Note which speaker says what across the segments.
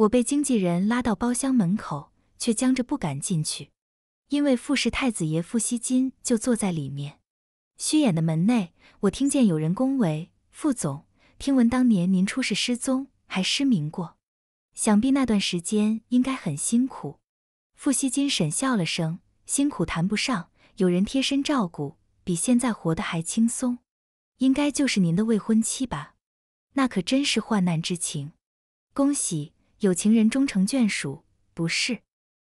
Speaker 1: 我被经纪人拉到包厢门口，却僵着不敢进去，因为富氏太子爷傅希金就坐在里面。虚掩的门内，我听见有人恭维傅总：“听闻当年您出事失踪，还失明过，想必那段时间应该很辛苦。”傅希金沈笑了声：“辛苦谈不上，有人贴身照顾，比现在活得还轻松。应该就是您的未婚妻吧？那可真是患难之情，恭喜。”有情人终成眷属，不是？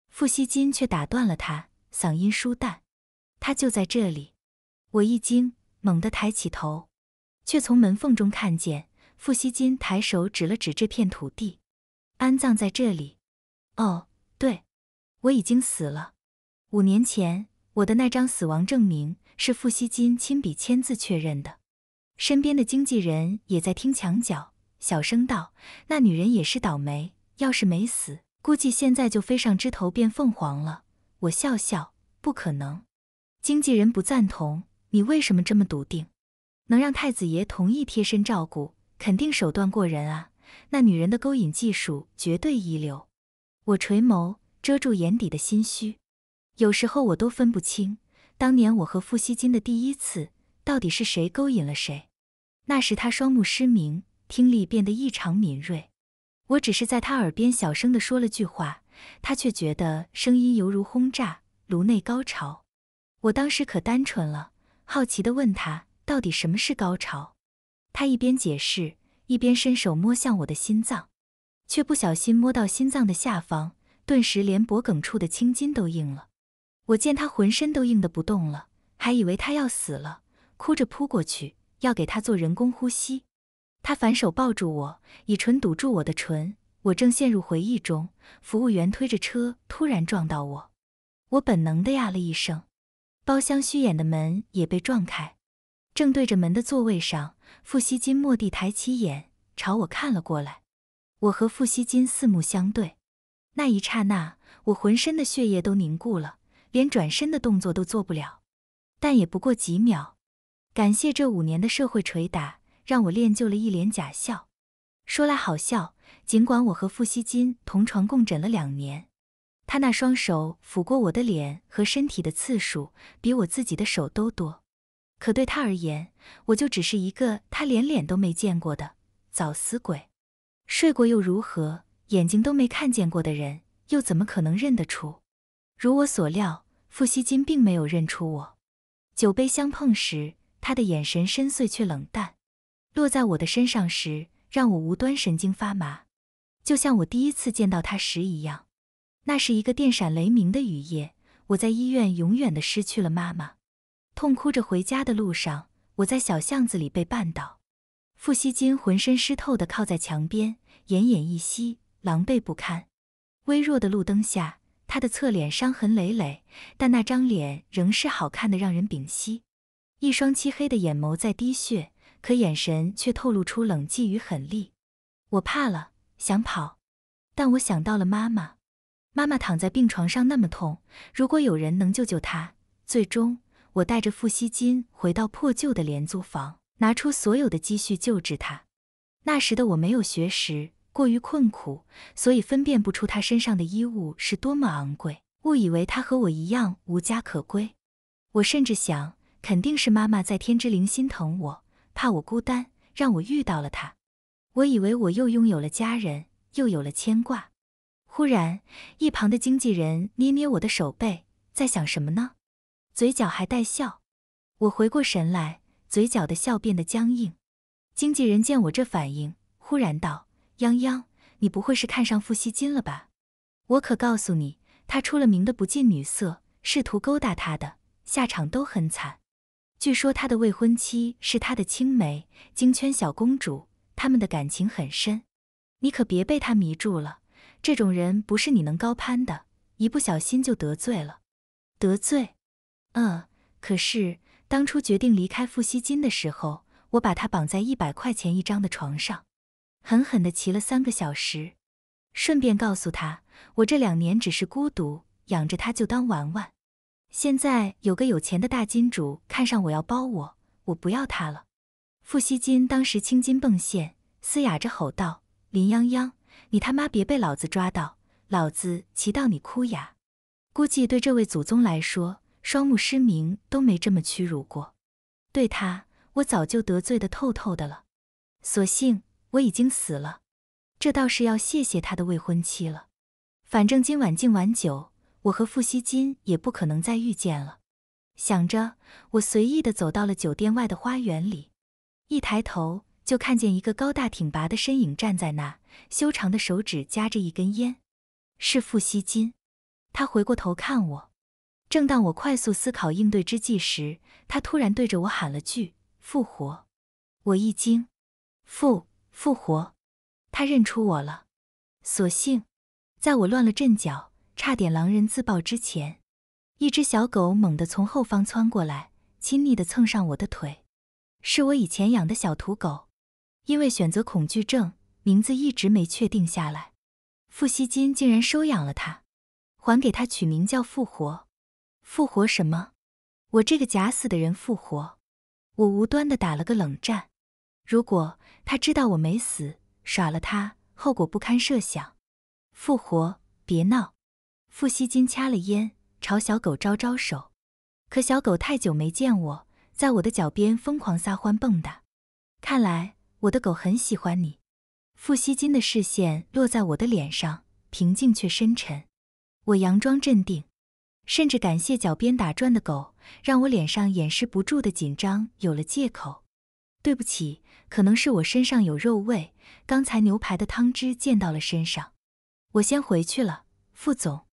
Speaker 1: 傅希金却打断了他，嗓音疏淡。他就在这里。我一惊，猛地抬起头，却从门缝中看见傅希金抬手指了指这片土地，安葬在这里。哦，对，我已经死了。五年前，我的那张死亡证明是傅希金亲笔签字确认的。身边的经纪人也在听墙角，小声道：“那女人也是倒霉。”要是没死，估计现在就飞上枝头变凤凰了。我笑笑，不可能。经纪人不赞同，你为什么这么笃定？能让太子爷同意贴身照顾，肯定手段过人啊。那女人的勾引技术绝对一流。我垂眸，遮住眼底的心虚。有时候我都分不清，当年我和傅西金的第一次，到底是谁勾引了谁？那时他双目失明，听力变得异常敏锐。我只是在他耳边小声地说了句话，他却觉得声音犹如轰炸，颅内高潮。我当时可单纯了，好奇地问他到底什么是高潮。他一边解释，一边伸手摸向我的心脏，却不小心摸到心脏的下方，顿时连脖梗处的青筋都硬了。我见他浑身都硬得不动了，还以为他要死了，哭着扑过去要给他做人工呼吸。他反手抱住我，以唇堵住我的唇。我正陷入回忆中，服务员推着车突然撞到我，我本能的呀了一声，包厢虚掩的门也被撞开，正对着门的座位上，傅西金蓦地抬起眼朝我看了过来。我和傅西金四目相对，那一刹那，我浑身的血液都凝固了，连转身的动作都做不了。但也不过几秒，感谢这五年的社会捶打。让我练就了一脸假笑。说来好笑，尽管我和傅希金同床共枕了两年，他那双手抚过我的脸和身体的次数比我自己的手都多，可对他而言，我就只是一个他连脸都没见过的早死鬼。睡过又如何？眼睛都没看见过的人，又怎么可能认得出？如我所料，傅希金并没有认出我。酒杯相碰时，他的眼神深邃却冷淡。落在我的身上时，让我无端神经发麻，就像我第一次见到他时一样。那是一个电闪雷鸣的雨夜，我在医院永远的失去了妈妈，痛哭着回家的路上，我在小巷子里被绊倒。傅希金浑身湿透的靠在墙边，奄奄一息，狼狈不堪。微弱的路灯下，他的侧脸伤痕累累，但那张脸仍是好看的，让人屏息。一双漆黑的眼眸在滴血。可眼神却透露出冷寂与狠戾，我怕了，想跑，但我想到了妈妈，妈妈躺在病床上那么痛，如果有人能救救她。最终，我带着付息金回到破旧的廉租房，拿出所有的积蓄救治她。那时的我没有学识，过于困苦，所以分辨不出她身上的衣物是多么昂贵，误以为她和我一样无家可归。我甚至想，肯定是妈妈在天之灵心疼我。怕我孤单，让我遇到了他。我以为我又拥有了家人，又有了牵挂。忽然，一旁的经纪人捏捏我的手背，在想什么呢？嘴角还带笑。我回过神来，嘴角的笑变得僵硬。经纪人见我这反应，忽然道：“泱泱，你不会是看上傅西金了吧？我可告诉你，他出了名的不近女色，试图勾搭他的下场都很惨。”据说他的未婚妻是他的青梅京圈小公主，他们的感情很深。你可别被他迷住了，这种人不是你能高攀的，一不小心就得罪了。得罪？嗯，可是当初决定离开付息金的时候，我把他绑在一百块钱一张的床上，狠狠的骑了三个小时。顺便告诉他，我这两年只是孤独，养着他就当玩玩。现在有个有钱的大金主看上我，要包我，我不要他了。傅西金当时青筋迸现，嘶哑着吼道：“林泱泱，你他妈别被老子抓到，老子骑到你哭哑！估计对这位祖宗来说，双目失明都没这么屈辱过。对他，我早就得罪的透透的了。所幸我已经死了，这倒是要谢谢他的未婚妻了。反正今晚敬完酒。”我和傅希金也不可能再遇见了。想着，我随意地走到了酒店外的花园里，一抬头就看见一个高大挺拔的身影站在那，修长的手指夹着一根烟。是傅希金。他回过头看我。正当我快速思考应对之际时，他突然对着我喊了句：“复活！”我一惊，复复活？他认出我了。所幸，在我乱了阵脚。差点狼人自爆之前，一只小狗猛地从后方窜过来，亲昵地蹭上我的腿。是我以前养的小土狗，因为选择恐惧症，名字一直没确定下来。付西金竟然收养了它，还给它取名叫“复活”。复活什么？我这个假死的人复活？我无端的打了个冷战。如果他知道我没死，耍了他，后果不堪设想。复活，别闹。富熙金掐了烟，朝小狗招招手，可小狗太久没见，我在我的脚边疯狂撒欢蹦跶。看来我的狗很喜欢你。富熙金的视线落在我的脸上，平静却深沉。我佯装镇定，甚至感谢脚边打转的狗，让我脸上掩饰不住的紧张有了借口。对不起，可能是我身上有肉味，刚才牛排的汤汁溅到了身上。我先回去了，副总。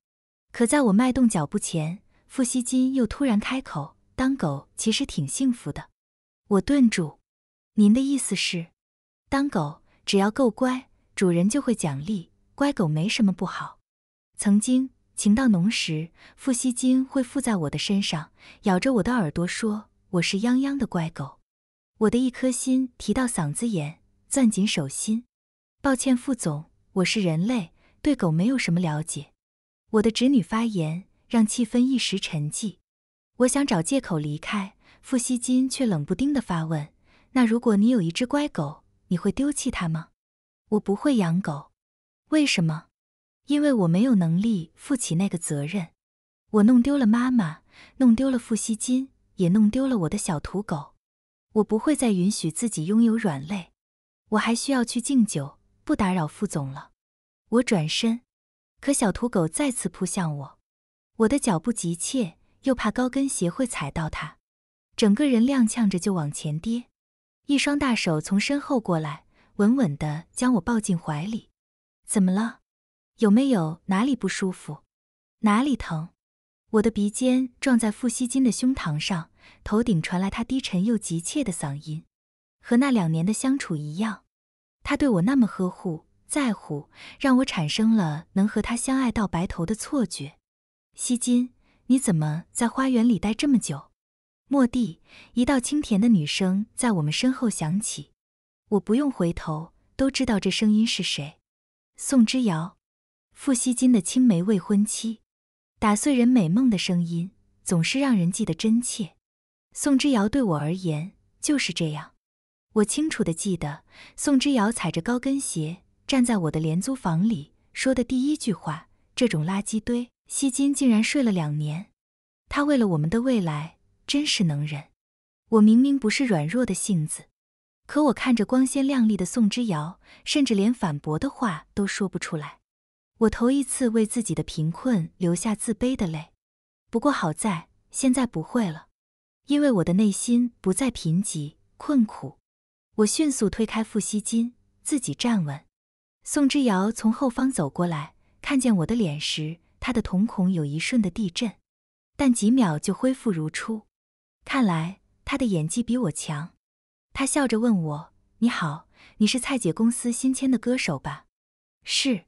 Speaker 1: 可在我迈动脚步前，富熙金又突然开口：“当狗其实挺幸福的。”我顿住。您的意思是，当狗只要够乖，主人就会奖励。乖狗没什么不好。曾经情到浓时，富熙金会附在我的身上，咬着我的耳朵说：“我是泱泱的乖狗。”我的一颗心提到嗓子眼，攥紧手心。抱歉，副总，我是人类，对狗没有什么了解。我的侄女发言，让气氛一时沉寂。我想找借口离开，傅熙金却冷不丁地发问：“那如果你有一只乖狗，你会丢弃它吗？”我不会养狗，为什么？因为我没有能力负起那个责任。我弄丢了妈妈，弄丢了傅熙金，也弄丢了我的小土狗。我不会再允许自己拥有软肋。我还需要去敬酒，不打扰副总了。我转身。可小土狗再次扑向我，我的脚步急切，又怕高跟鞋会踩到它，整个人踉跄着就往前跌。一双大手从身后过来，稳稳的将我抱进怀里。怎么了？有没有哪里不舒服？哪里疼？我的鼻尖撞在傅西金的胸膛上，头顶传来他低沉又急切的嗓音。和那两年的相处一样，他对我那么呵护。在乎让我产生了能和他相爱到白头的错觉。西金，你怎么在花园里待这么久？莫蒂，一道清甜的女声在我们身后响起，我不用回头都知道这声音是谁。宋之遥，傅西金的青梅未婚妻。打碎人美梦的声音总是让人记得真切。宋之遥对我而言就是这样。我清楚的记得，宋之遥踩着高跟鞋。站在我的廉租房里，说的第一句话：“这种垃圾堆，希金竟然睡了两年。他为了我们的未来，真是能忍。我明明不是软弱的性子，可我看着光鲜亮丽的宋之尧，甚至连反驳的话都说不出来。我头一次为自己的贫困流下自卑的泪。不过好在现在不会了，因为我的内心不再贫瘠困苦。我迅速推开付希金，自己站稳。”宋之遥从后方走过来，看见我的脸时，他的瞳孔有一瞬的地震，但几秒就恢复如初。看来他的演技比我强。他笑着问我：“你好，你是蔡姐公司新签的歌手吧？”“是。”“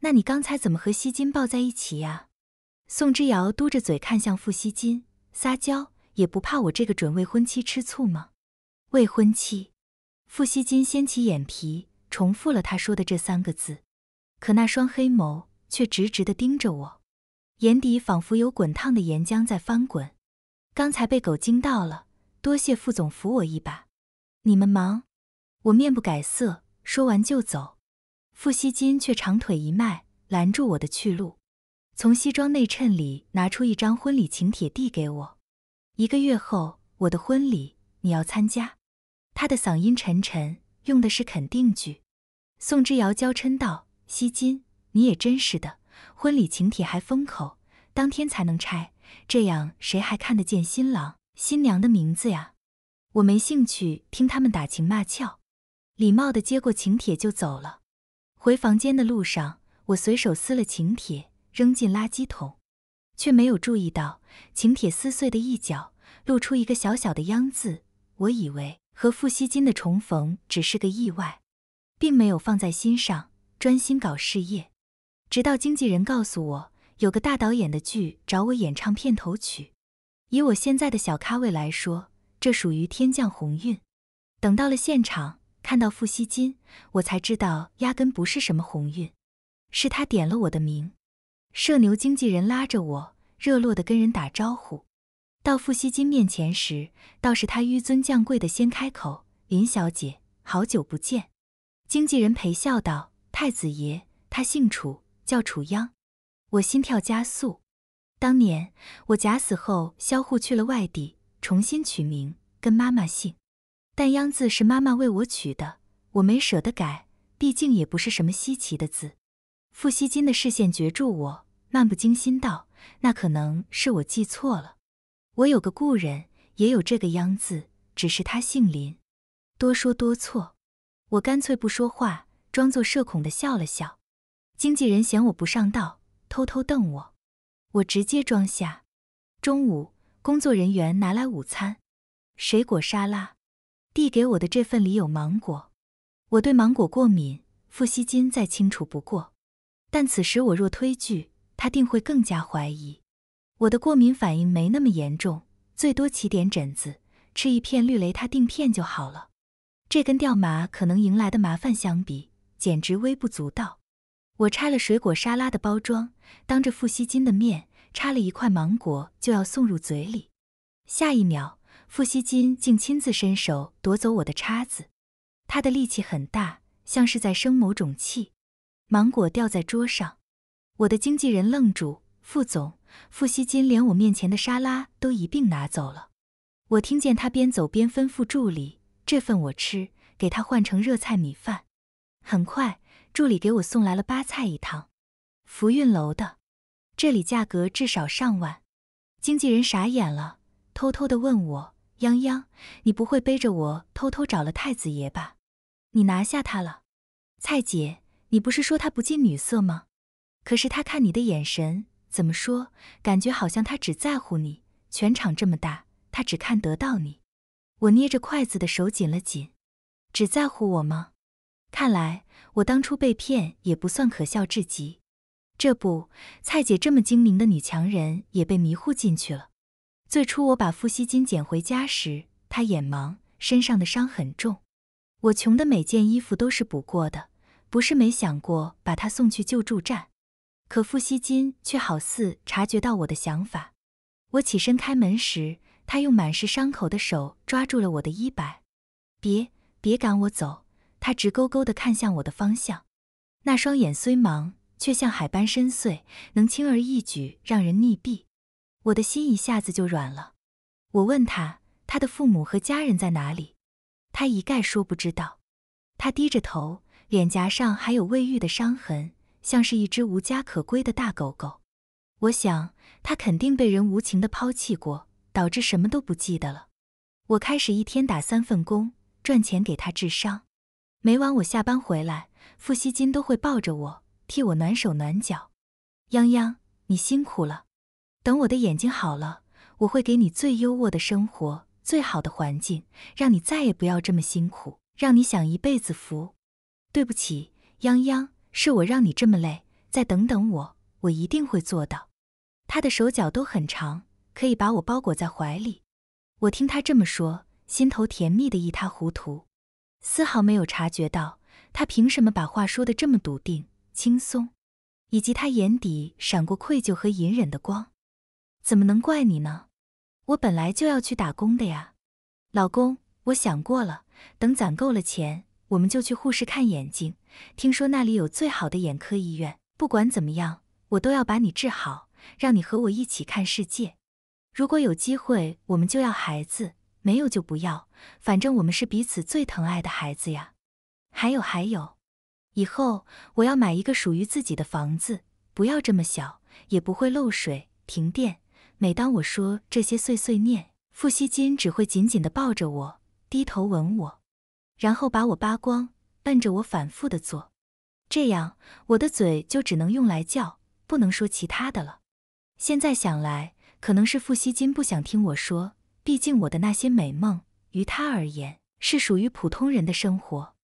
Speaker 1: 那你刚才怎么和西金抱在一起呀？”宋之遥嘟着嘴看向傅西金，撒娇也不怕我这个准未婚妻吃醋吗？未婚妻，傅西金掀起眼皮。重复了他说的这三个字，可那双黑眸却直直地盯着我，眼底仿佛有滚烫的岩浆在翻滚。刚才被狗惊到了，多谢副总扶我一把。你们忙，我面不改色，说完就走。傅西金却长腿一迈，拦住我的去路，从西装内衬里拿出一张婚礼请帖递给我。一个月后，我的婚礼你要参加。他的嗓音沉沉。用的是肯定句，宋之遥娇嗔道：“西金，你也真是的，婚礼请帖还封口，当天才能拆，这样谁还看得见新郎新娘的名字呀？”我没兴趣听他们打情骂俏，礼貌的接过请帖就走了。回房间的路上，我随手撕了请帖，扔进垃圾桶，却没有注意到请帖撕碎的一角露出一个小小的“央”字，我以为。和富希金的重逢只是个意外，并没有放在心上，专心搞事业。直到经纪人告诉我，有个大导演的剧找我演唱片头曲。以我现在的小咖位来说，这属于天降鸿运。等到了现场，看到富希金，我才知道压根不是什么鸿运，是他点了我的名。社牛经纪人拉着我，热络地跟人打招呼。到傅西金面前时，倒是他纡尊降贵的先开口：“林小姐，好久不见。”经纪人陪笑道：“太子爷，他姓楚，叫楚央。”我心跳加速。当年我假死后，销户去了外地，重新取名，跟妈妈姓。但“央”字是妈妈为我取的，我没舍得改，毕竟也不是什么稀奇的字。傅西金的视线攫住我，漫不经心道：“那可能是我记错了。”我有个故人，也有这个“央”字，只是他姓林。多说多错，我干脆不说话，装作社恐的笑了笑。经纪人嫌我不上道，偷偷瞪我，我直接装下。中午，工作人员拿来午餐，水果沙拉，递给我的这份里有芒果。我对芒果过敏，傅西金再清楚不过。但此时我若推拒，他定会更加怀疑。我的过敏反应没那么严重，最多起点疹子，吃一片氯雷他定片就好了。这跟掉马可能迎来的麻烦相比，简直微不足道。我拆了水果沙拉的包装，当着傅西金的面插了一块芒果，就要送入嘴里。下一秒，傅西金竟亲自伸手夺走我的叉子，他的力气很大，像是在生某种气。芒果掉在桌上，我的经纪人愣住，傅总。付息金连我面前的沙拉都一并拿走了，我听见他边走边吩咐助理：“这份我吃，给他换成热菜米饭。”很快，助理给我送来了八菜一汤，福运楼的，这里价格至少上万。经纪人傻眼了，偷偷的问我：“泱泱，你不会背着我偷偷找了太子爷吧？你拿下他了？蔡姐，你不是说他不近女色吗？可是他看你的眼神……”怎么说？感觉好像他只在乎你。全场这么大，他只看得到你。我捏着筷子的手紧了紧。只在乎我吗？看来我当初被骗也不算可笑至极。这不，蔡姐这么精明的女强人也被迷糊进去了。最初我把付西金捡回家时，他眼盲，身上的伤很重。我穷的每件衣服都是补过的，不是没想过把他送去救助站。可傅西金却好似察觉到我的想法，我起身开门时，他用满是伤口的手抓住了我的衣摆，“别，别赶我走。”他直勾勾地看向我的方向，那双眼虽盲，却像海般深邃，能轻而易举让人溺毙。我的心一下子就软了。我问他，他的父母和家人在哪里？他一概说不知道。他低着头，脸颊上还有未愈的伤痕。像是一只无家可归的大狗狗，我想它肯定被人无情的抛弃过，导致什么都不记得了。我开始一天打三份工，赚钱给它治伤。每晚我下班回来，付西金都会抱着我，替我暖手暖脚。泱泱，你辛苦了。等我的眼睛好了，我会给你最优渥的生活，最好的环境，让你再也不要这么辛苦，让你享一辈子福。对不起，泱泱。是我让你这么累，再等等我，我一定会做到。他的手脚都很长，可以把我包裹在怀里。我听他这么说，心头甜蜜的一塌糊涂，丝毫没有察觉到他凭什么把话说的这么笃定、轻松，以及他眼底闪过愧疚和隐忍的光。怎么能怪你呢？我本来就要去打工的呀，老公，我想过了，等攒够了钱，我们就去护士看眼睛。听说那里有最好的眼科医院，不管怎么样，我都要把你治好，让你和我一起看世界。如果有机会，我们就要孩子，没有就不要，反正我们是彼此最疼爱的孩子呀。还有还有，以后我要买一个属于自己的房子，不要这么小，也不会漏水、停电。每当我说这些碎碎念，傅西金只会紧紧地抱着我，低头吻我，然后把我扒光。奔着我反复的做，这样我的嘴就只能用来叫，不能说其他的了。现在想来，可能是傅西金不想听我说，毕竟我的那些美梦于他而言是属于普通人的生活，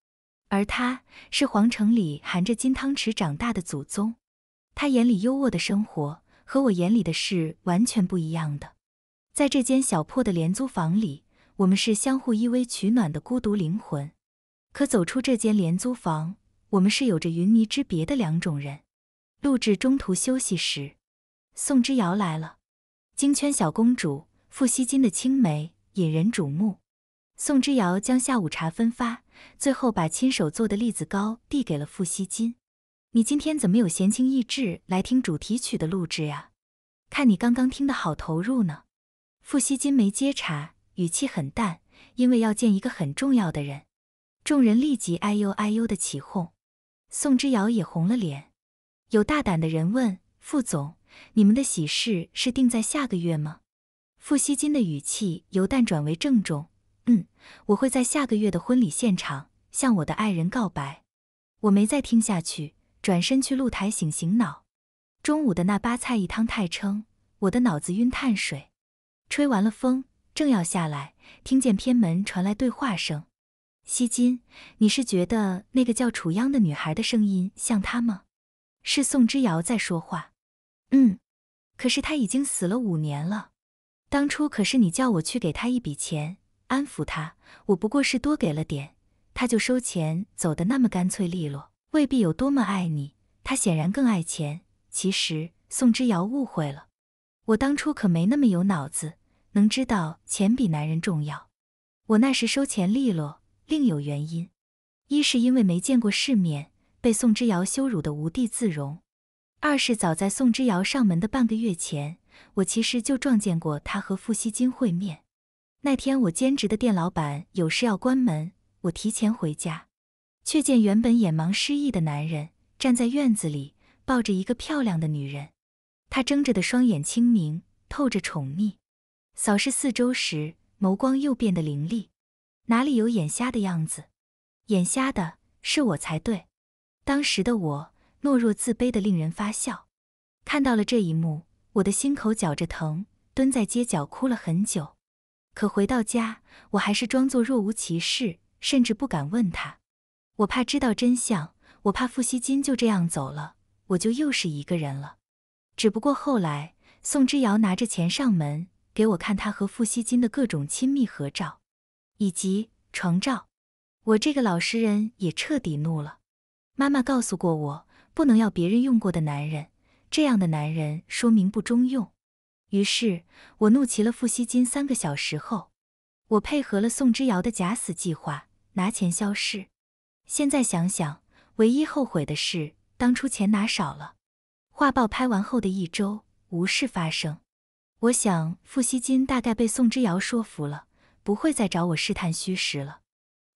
Speaker 1: 而他是皇城里含着金汤匙长大的祖宗，他眼里优渥的生活和我眼里的事完全不一样的。在这间小破的廉租房里，我们是相互依偎取暖的孤独灵魂。可走出这间廉租房，我们是有着云泥之别的两种人。录制中途休息时，宋之遥来了。京圈小公主傅西金的青梅引人瞩目。宋之遥将下午茶分发，最后把亲手做的栗子糕递给了傅西金。你今天怎么有闲情逸致来听主题曲的录制呀？看你刚刚听得好投入呢。傅西金没接茬，语气很淡，因为要见一个很重要的人。众人立即哎呦哎呦的起哄，宋之遥也红了脸。有大胆的人问：“副总，你们的喜事是定在下个月吗？”傅希金的语气由淡转为郑重：“嗯，我会在下个月的婚礼现场向我的爱人告白。”我没再听下去，转身去露台醒醒脑。中午的那八菜一汤太撑，我的脑子晕碳水。吹完了风，正要下来，听见偏门传来对话声。西金，你是觉得那个叫楚央的女孩的声音像她吗？是宋之瑶在说话。嗯，可是她已经死了五年了。当初可是你叫我去给她一笔钱安抚她，我不过是多给了点，她就收钱走的那么干脆利落，未必有多么爱你。她显然更爱钱。其实宋之瑶误会了，我当初可没那么有脑子，能知道钱比男人重要。我那时收钱利落。另有原因，一是因为没见过世面，被宋之遥羞辱的无地自容；二是早在宋之遥上门的半个月前，我其实就撞见过他和傅西金会面。那天我兼职的店老板有事要关门，我提前回家，却见原本眼盲失忆的男人站在院子里，抱着一个漂亮的女人。他睁着的双眼清明，透着宠溺，扫视四周时，眸光又变得凌厉。哪里有眼瞎的样子？眼瞎的是我才对。当时的我懦弱自卑的令人发笑。看到了这一幕，我的心口绞着疼，蹲在街角哭了很久。可回到家，我还是装作若无其事，甚至不敢问他。我怕知道真相，我怕傅希金就这样走了，我就又是一个人了。只不过后来，宋之遥拿着钱上门，给我看他和傅希金的各种亲密合照。以及床罩，我这个老实人也彻底怒了。妈妈告诉过我，不能要别人用过的男人，这样的男人说明不中用。于是，我怒骑了付西金。三个小时后，我配合了宋之遥的假死计划，拿钱消失。现在想想，唯一后悔的是当初钱拿少了。画报拍完后的一周，无事发生。我想，付西金大概被宋之遥说服了。不会再找我试探虚实了。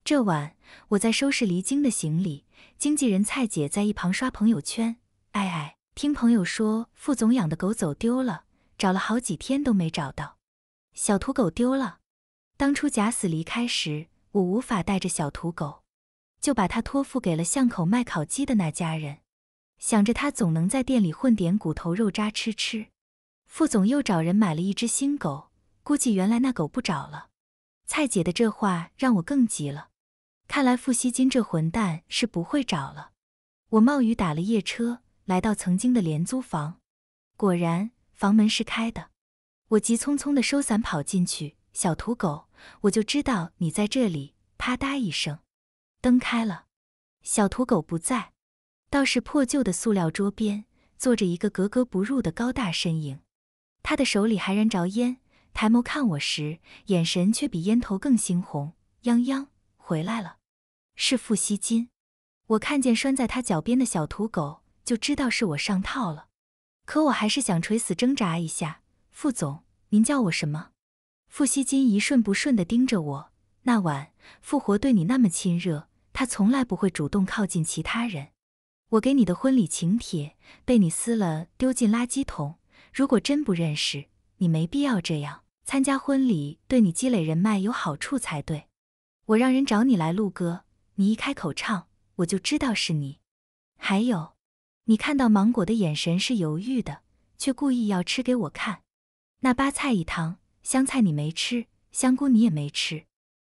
Speaker 1: 这晚我在收拾离京的行李，经纪人蔡姐在一旁刷朋友圈。哎哎，听朋友说，副总养的狗走丢了，找了好几天都没找到。小土狗丢了。当初假死离开时，我无法带着小土狗，就把它托付给了巷口卖烤鸡的那家人，想着它总能在店里混点骨头肉渣吃吃。副总又找人买了一只新狗，估计原来那狗不找了。蔡姐的这话让我更急了，看来傅西金这混蛋是不会找了。我冒雨打了夜车，来到曾经的廉租房，果然房门是开的。我急匆匆地收伞跑进去，小土狗，我就知道你在这里。啪嗒一声，灯开了，小土狗不在，倒是破旧的塑料桌边坐着一个格格不入的高大身影，他的手里还燃着烟。抬眸看我时，眼神却比烟头更猩红。泱泱回来了，是傅西金。我看见拴在他脚边的小土狗，就知道是我上套了。可我还是想垂死挣扎一下。傅总，您叫我什么？傅西金一瞬不瞬地盯着我。那晚复活对你那么亲热，他从来不会主动靠近其他人。我给你的婚礼请帖被你撕了，丢进垃圾桶。如果真不认识，你没必要这样。参加婚礼对你积累人脉有好处才对。我让人找你来录歌，你一开口唱，我就知道是你。还有，你看到芒果的眼神是犹豫的，却故意要吃给我看。那八菜一汤，香菜你没吃，香菇你也没吃，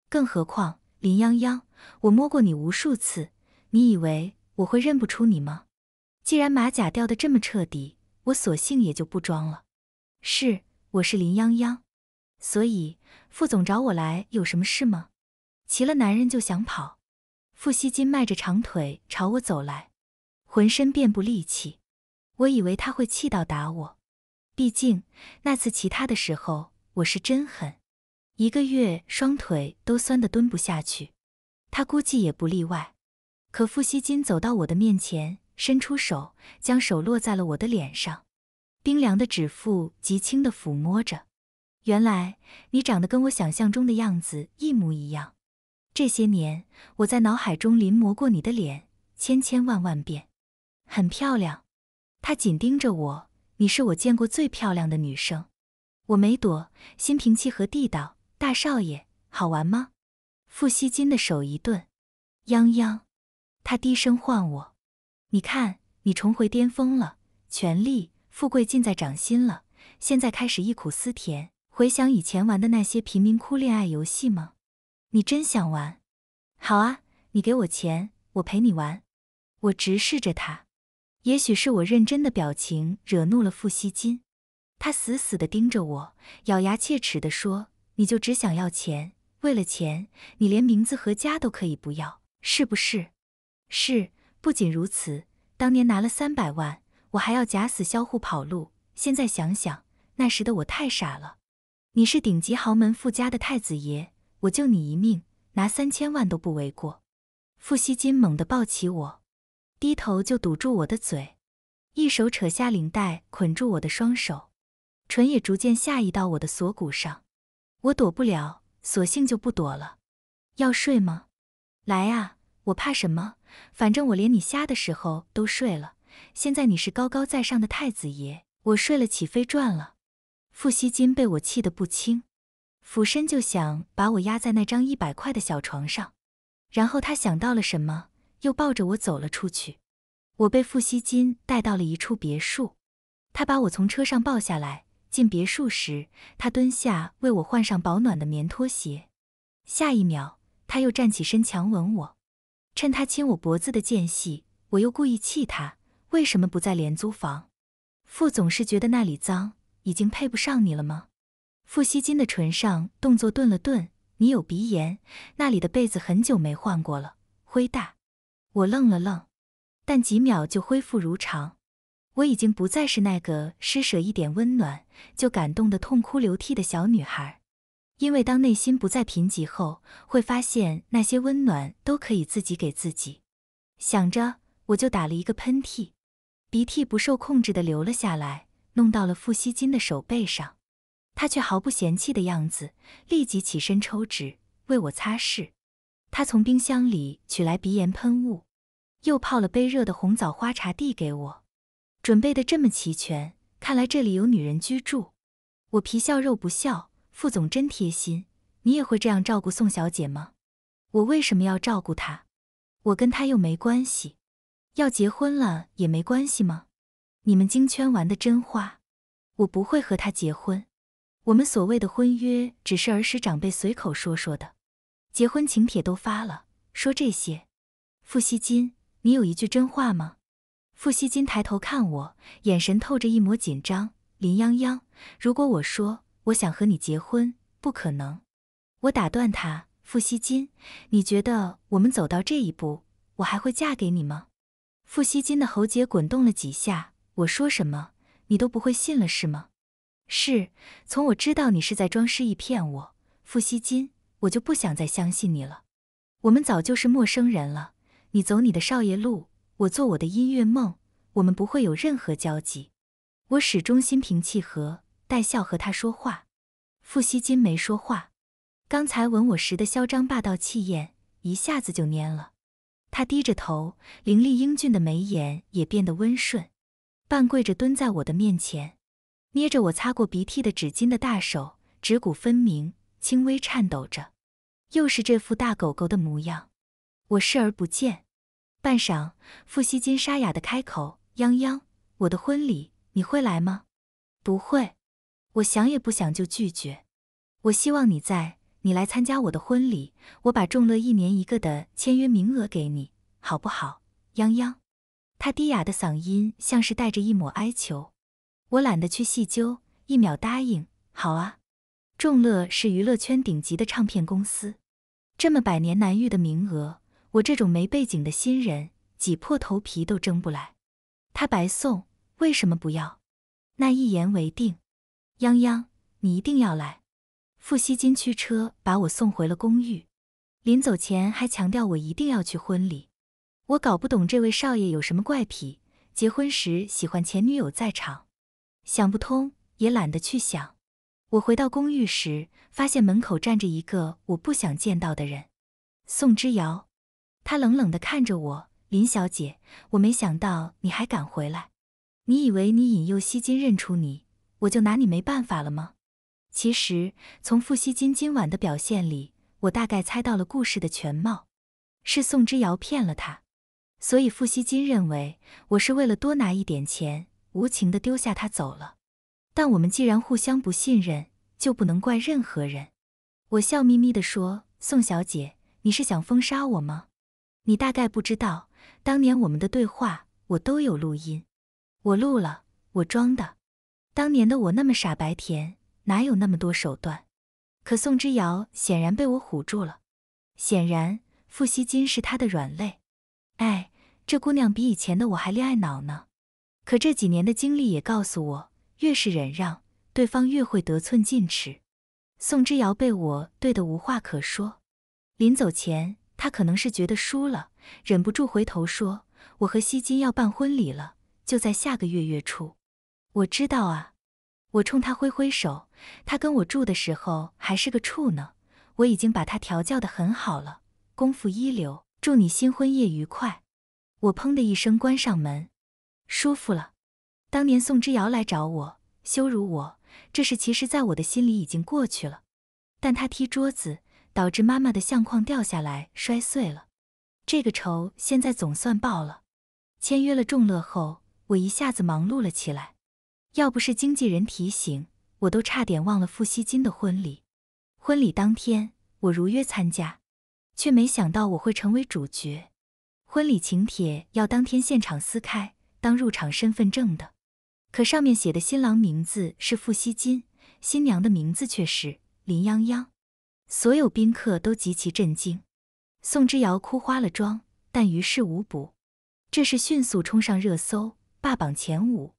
Speaker 1: 更何况林泱泱，我摸过你无数次，你以为我会认不出你吗？既然马甲掉的这么彻底，我索性也就不装了。是，我是林泱泱。所以，副总找我来有什么事吗？骑了男人就想跑。傅西金迈着长腿朝我走来，浑身遍布戾气。我以为他会气到打我，毕竟那次骑他的时候，我是真狠，一个月双腿都酸得蹲不下去。他估计也不例外。可傅西金走到我的面前，伸出手，将手落在了我的脸上，冰凉的指腹极轻的抚摸着。原来你长得跟我想象中的样子一模一样，这些年我在脑海中临摹过你的脸千千万万遍，很漂亮。他紧盯着我，你是我见过最漂亮的女生。我没躲，心平气和地道：“大少爷，好玩吗？”傅西金的手一顿，泱泱，他低声唤我：“你看，你重回巅峰了，权力、富贵尽在掌心了，现在开始忆苦思甜。”回想以前玩的那些贫民窟恋爱游戏吗？你真想玩？好啊，你给我钱，我陪你玩。我直视着他，也许是我认真的表情惹怒了付西金。他死死地盯着我，咬牙切齿地说：“你就只想要钱？为了钱，你连名字和家都可以不要，是不是？”“是。”不仅如此，当年拿了三百万，我还要假死销户跑路。现在想想，那时的我太傻了。你是顶级豪门富家的太子爷，我救你一命，拿三千万都不为过。傅西金猛地抱起我，低头就堵住我的嘴，一手扯下领带捆住我的双手，唇也逐渐下移到我的锁骨上。我躲不了，索性就不躲了。要睡吗？来啊，我怕什么？反正我连你瞎的时候都睡了。现在你是高高在上的太子爷，我睡了起飞赚了。傅希金被我气得不轻，俯身就想把我压在那张一百块的小床上，然后他想到了什么，又抱着我走了出去。我被傅希金带到了一处别墅，他把我从车上抱下来，进别墅时，他蹲下为我换上保暖的棉拖鞋。下一秒，他又站起身强吻我，趁他亲我脖子的间隙，我又故意气他：为什么不在廉租房？傅总是觉得那里脏。已经配不上你了吗？傅西金的唇上动作顿了顿。你有鼻炎，那里的被子很久没换过了。灰大，我愣了愣，但几秒就恢复如常。我已经不再是那个施舍一点温暖就感动的痛哭流涕的小女孩，因为当内心不再贫瘠后，会发现那些温暖都可以自己给自己。想着，我就打了一个喷嚏，鼻涕不受控制的流了下来。弄到了傅西金的手背上，他却毫不嫌弃的样子，立即起身抽纸为我擦拭。他从冰箱里取来鼻炎喷雾，又泡了杯热的红枣花茶递给我。准备的这么齐全，看来这里有女人居住。我皮笑肉不笑，傅总真贴心。你也会这样照顾宋小姐吗？我为什么要照顾她？我跟她又没关系，要结婚了也没关系吗？你们京圈玩的真花，我不会和他结婚。我们所谓的婚约，只是儿时长辈随口说说的。结婚请帖都发了，说这些。傅西金，你有一句真话吗？傅西金抬头看我，眼神透着一抹紧张。林泱泱，如果我说我想和你结婚，不可能。我打断他。傅西金，你觉得我们走到这一步，我还会嫁给你吗？傅西金的喉结滚动了几下。我说什么你都不会信了是吗？是，从我知道你是在装失忆骗我，傅西金，我就不想再相信你了。我们早就是陌生人了，你走你的少爷路，我做我的音乐梦，我们不会有任何交集。我始终心平气和，带笑和他说话。傅西金没说话，刚才吻我时的嚣张霸道气焰一下子就蔫了。他低着头，凌厉英俊的眉眼也变得温顺。半跪着蹲在我的面前，捏着我擦过鼻涕的纸巾的大手，指骨分明，轻微颤抖着，又是这副大狗狗的模样。我视而不见。半晌，傅熙金沙哑的开口：“泱泱，我的婚礼你会来吗？”“不会。”我想也不想就拒绝。“我希望你在，你来参加我的婚礼，我把众乐一年一个的签约名额给你，好不好？”泱泱。他低哑的嗓音像是带着一抹哀求，我懒得去细究，一秒答应，好啊。众乐是娱乐圈顶级的唱片公司，这么百年难遇的名额，我这种没背景的新人挤破头皮都争不来。他白送，为什么不要？那一言为定，泱泱，你一定要来。付西金驱车把我送回了公寓，临走前还强调我一定要去婚礼。我搞不懂这位少爷有什么怪癖，结婚时喜欢前女友在场，想不通也懒得去想。我回到公寓时，发现门口站着一个我不想见到的人——宋之遥。他冷冷地看着我：“林小姐，我没想到你还敢回来。你以为你引诱西金认出你，我就拿你没办法了吗？”其实，从傅西金今晚的表现里，我大概猜到了故事的全貌：是宋之遥骗了他。所以，傅希金认为我是为了多拿一点钱，无情的丢下他走了。但我们既然互相不信任，就不能怪任何人。我笑眯眯的说：“宋小姐，你是想封杀我吗？你大概不知道，当年我们的对话我都有录音。我录了，我装的。当年的我那么傻白甜，哪有那么多手段？可宋之遥显然被我唬住了。显然，傅希金是他的软肋。”哎，这姑娘比以前的我还恋爱脑呢。可这几年的经历也告诉我，越是忍让，对方越会得寸进尺。宋之遥被我对得无话可说。临走前，他可能是觉得输了，忍不住回头说：“我和西金要办婚礼了，就在下个月月初。”我知道啊，我冲他挥挥手。他跟我住的时候还是个处呢，我已经把他调教的很好了，功夫一流。祝你新婚夜愉快！我砰的一声关上门，舒服了。当年宋之瑶来找我羞辱我，这事其实在我的心里已经过去了。但他踢桌子，导致妈妈的相框掉下来摔碎了，这个仇现在总算报了。签约了众乐后，我一下子忙碌了起来。要不是经纪人提醒，我都差点忘了付希金的婚礼。婚礼当天，我如约参加。却没想到我会成为主角。婚礼请帖要当天现场撕开当入场身份证的，可上面写的新郎名字是傅希金，新娘的名字却是林泱泱。所有宾客都极其震惊。宋之遥哭花了妆，但于事无补。这事迅速冲上热搜，霸榜前五。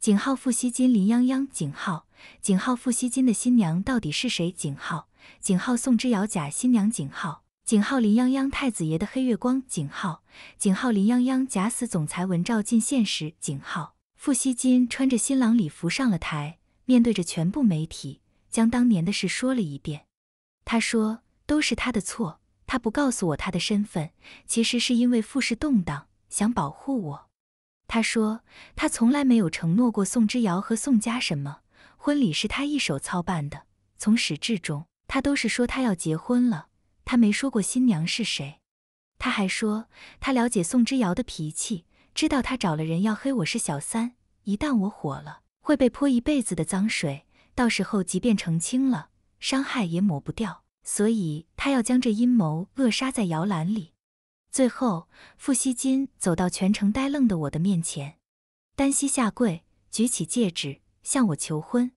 Speaker 1: 井号傅希金林泱泱井号井号傅希金的新娘到底是谁井号井号宋之遥假新娘井号。景昊林泱泱，太子爷的黑月光。景昊，景昊林泱泱假死，总裁文照进现实。景昊，傅西金穿着新郎礼服上了台，面对着全部媒体，将当年的事说了一遍。他说：“都是他的错，他不告诉我他的身份，其实是因为傅氏动荡，想保护我。”他说：“他从来没有承诺过宋之遥和宋家什么，婚礼是他一手操办的，从始至终，他都是说他要结婚了。”他没说过新娘是谁，他还说他了解宋之遥的脾气，知道他找了人要黑我是小三。一旦我火了，会被泼一辈子的脏水，到时候即便澄清了，伤害也抹不掉。所以他要将这阴谋扼杀在摇篮里。最后，傅熙金走到全程呆愣的我的面前，单膝下跪，举起戒指向我求婚。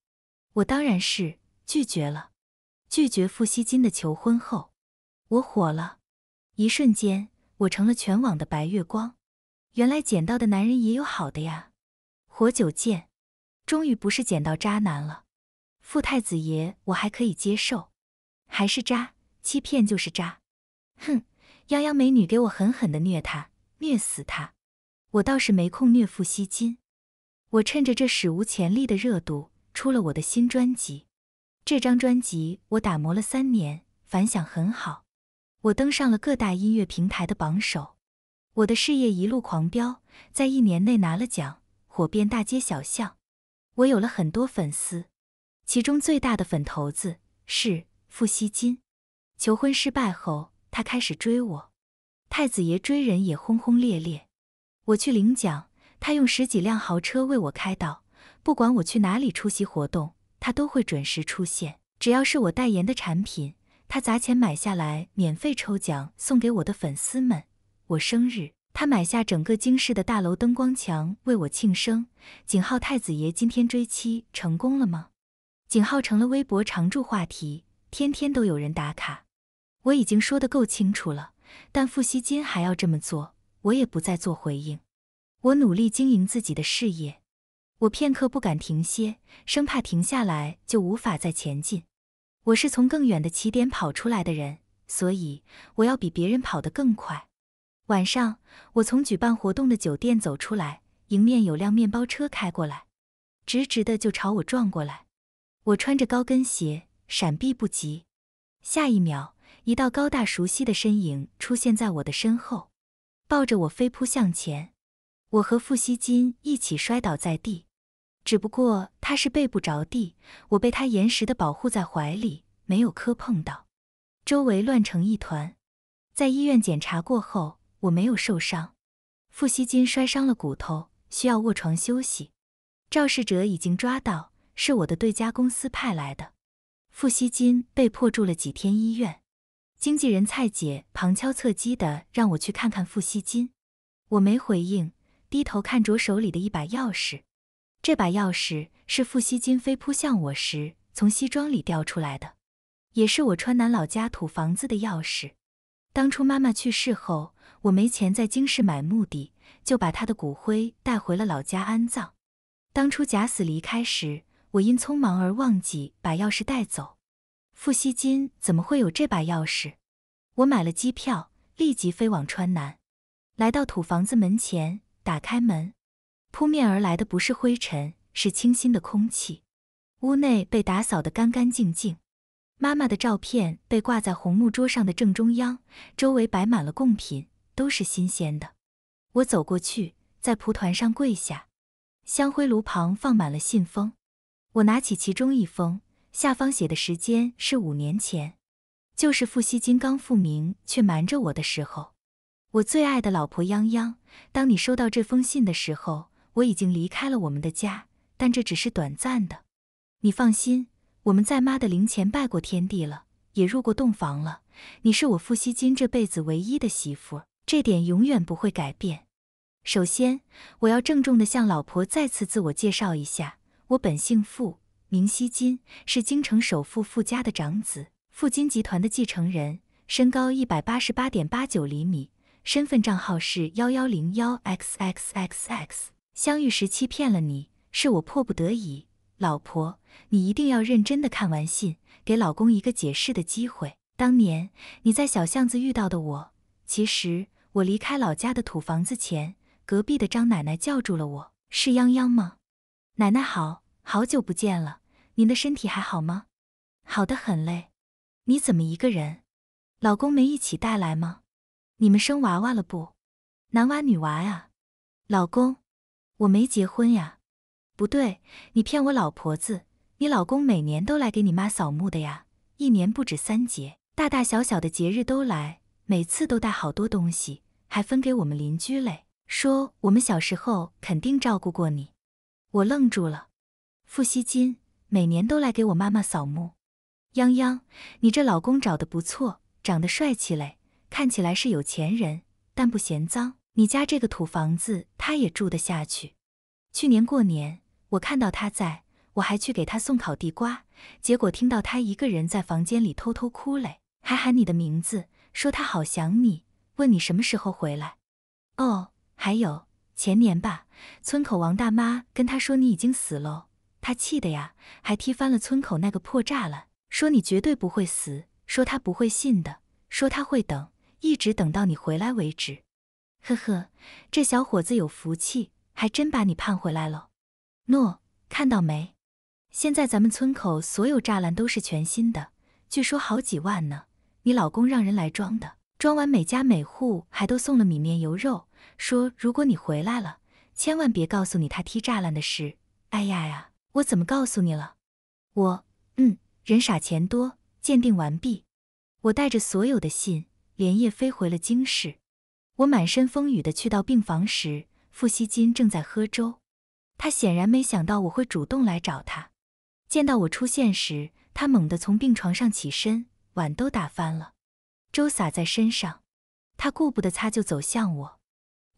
Speaker 1: 我当然是拒绝了。拒绝傅熙金的求婚后。我火了，一瞬间，我成了全网的白月光。原来捡到的男人也有好的呀。活久见，终于不是捡到渣男了。富太子爷我还可以接受，还是渣，欺骗就是渣。哼，泱泱美女给我狠狠的虐他，虐死他。我倒是没空虐富惜金。我趁着这史无前例的热度，出了我的新专辑。这张专辑我打磨了三年，反响很好。我登上了各大音乐平台的榜首，我的事业一路狂飙，在一年内拿了奖，火遍大街小巷。我有了很多粉丝，其中最大的粉头子是傅希金。求婚失败后，他开始追我。太子爷追人也轰轰烈烈。我去领奖，他用十几辆豪车为我开道。不管我去哪里出席活动，他都会准时出现。只要是我代言的产品。他砸钱买下来，免费抽奖送给我的粉丝们。我生日，他买下整个京市的大楼灯光墙为我庆生。景浩太子爷今天追妻成功了吗？景浩成了微博常驻话题，天天都有人打卡。我已经说的够清楚了，但付希金还要这么做，我也不再做回应。我努力经营自己的事业，我片刻不敢停歇，生怕停下来就无法再前进。我是从更远的起点跑出来的人，所以我要比别人跑得更快。晚上，我从举办活动的酒店走出来，迎面有辆面包车开过来，直直的就朝我撞过来。我穿着高跟鞋，闪避不及。下一秒，一道高大熟悉的身影出现在我的身后，抱着我飞扑向前，我和傅西金一起摔倒在地。只不过他是背部着地，我被他严实的保护在怀里，没有磕碰到。周围乱成一团，在医院检查过后，我没有受伤。富熙金摔伤了骨头，需要卧床休息。肇事者已经抓到，是我的对家公司派来的。富熙金被迫住了几天医院。经纪人蔡姐旁敲侧击的让我去看看富熙金，我没回应，低头看着手里的一把钥匙。这把钥匙是傅西金飞扑向我时从西装里掉出来的，也是我川南老家土房子的钥匙。当初妈妈去世后，我没钱在京市买墓地，就把她的骨灰带回了老家安葬。当初假死离开时，我因匆忙而忘记把钥匙带走。傅西金怎么会有这把钥匙？我买了机票，立即飞往川南，来到土房子门前，打开门。扑面而来的不是灰尘，是清新的空气。屋内被打扫得干干净净，妈妈的照片被挂在红木桌上的正中央，周围摆满了贡品，都是新鲜的。我走过去，在蒲团上跪下。香灰炉旁放满了信封，我拿起其中一封，下方写的时间是五年前，就是富西金刚复明却瞒着我的时候。我最爱的老婆泱泱，当你收到这封信的时候。我已经离开了我们的家，但这只是短暂的。你放心，我们在妈的灵前拜过天地了，也入过洞房了。你是我傅希金这辈子唯一的媳妇，这点永远不会改变。首先，我要郑重地向老婆再次自我介绍一下：我本姓傅，名希金，是京城首富傅家的长子，傅金集团的继承人，身高一百八十八点八九厘米，身份账号是幺幺零幺 xxxxx。相遇时欺骗了你，是我迫不得已。老婆，你一定要认真的看完信，给老公一个解释的机会。当年你在小巷子遇到的我，其实我离开老家的土房子前，隔壁的张奶奶叫住了我：“是泱泱吗？奶奶好，好久不见了，您的身体还好吗？好的很，累。你怎么一个人？老公没一起带来吗？你们生娃娃了不？男娃女娃啊？老公。”我没结婚呀，不对，你骗我老婆子！你老公每年都来给你妈扫墓的呀，一年不止三节，大大小小的节日都来，每次都带好多东西，还分给我们邻居嘞。说我们小时候肯定照顾过你。我愣住了，付息金每年都来给我妈妈扫墓。泱泱，你这老公找的不错，长得帅气嘞，看起来是有钱人，但不嫌脏。你家这个土房子，他也住得下去。去年过年，我看到他在，我还去给他送烤地瓜，结果听到他一个人在房间里偷偷哭嘞，还喊你的名字，说他好想你，问你什么时候回来。哦，还有前年吧，村口王大妈跟他说你已经死喽，他气的呀，还踢翻了村口那个破栅栏，说你绝对不会死，说他不会信的，说他会等，一直等到你回来为止。呵呵，这小伙子有福气，还真把你盼回来了。诺，看到没？现在咱们村口所有栅栏都是全新的，据说好几万呢。你老公让人来装的，装完每家每户还都送了米面油肉，说如果你回来了，千万别告诉你他踢栅栏的事。哎呀呀，我怎么告诉你了？我嗯，人傻钱多。鉴定完毕，我带着所有的信连夜飞回了京市。我满身风雨的去到病房时，傅西金正在喝粥。他显然没想到我会主动来找他。见到我出现时，他猛地从病床上起身，碗都打翻了，粥洒在身上。他顾不得擦，就走向我，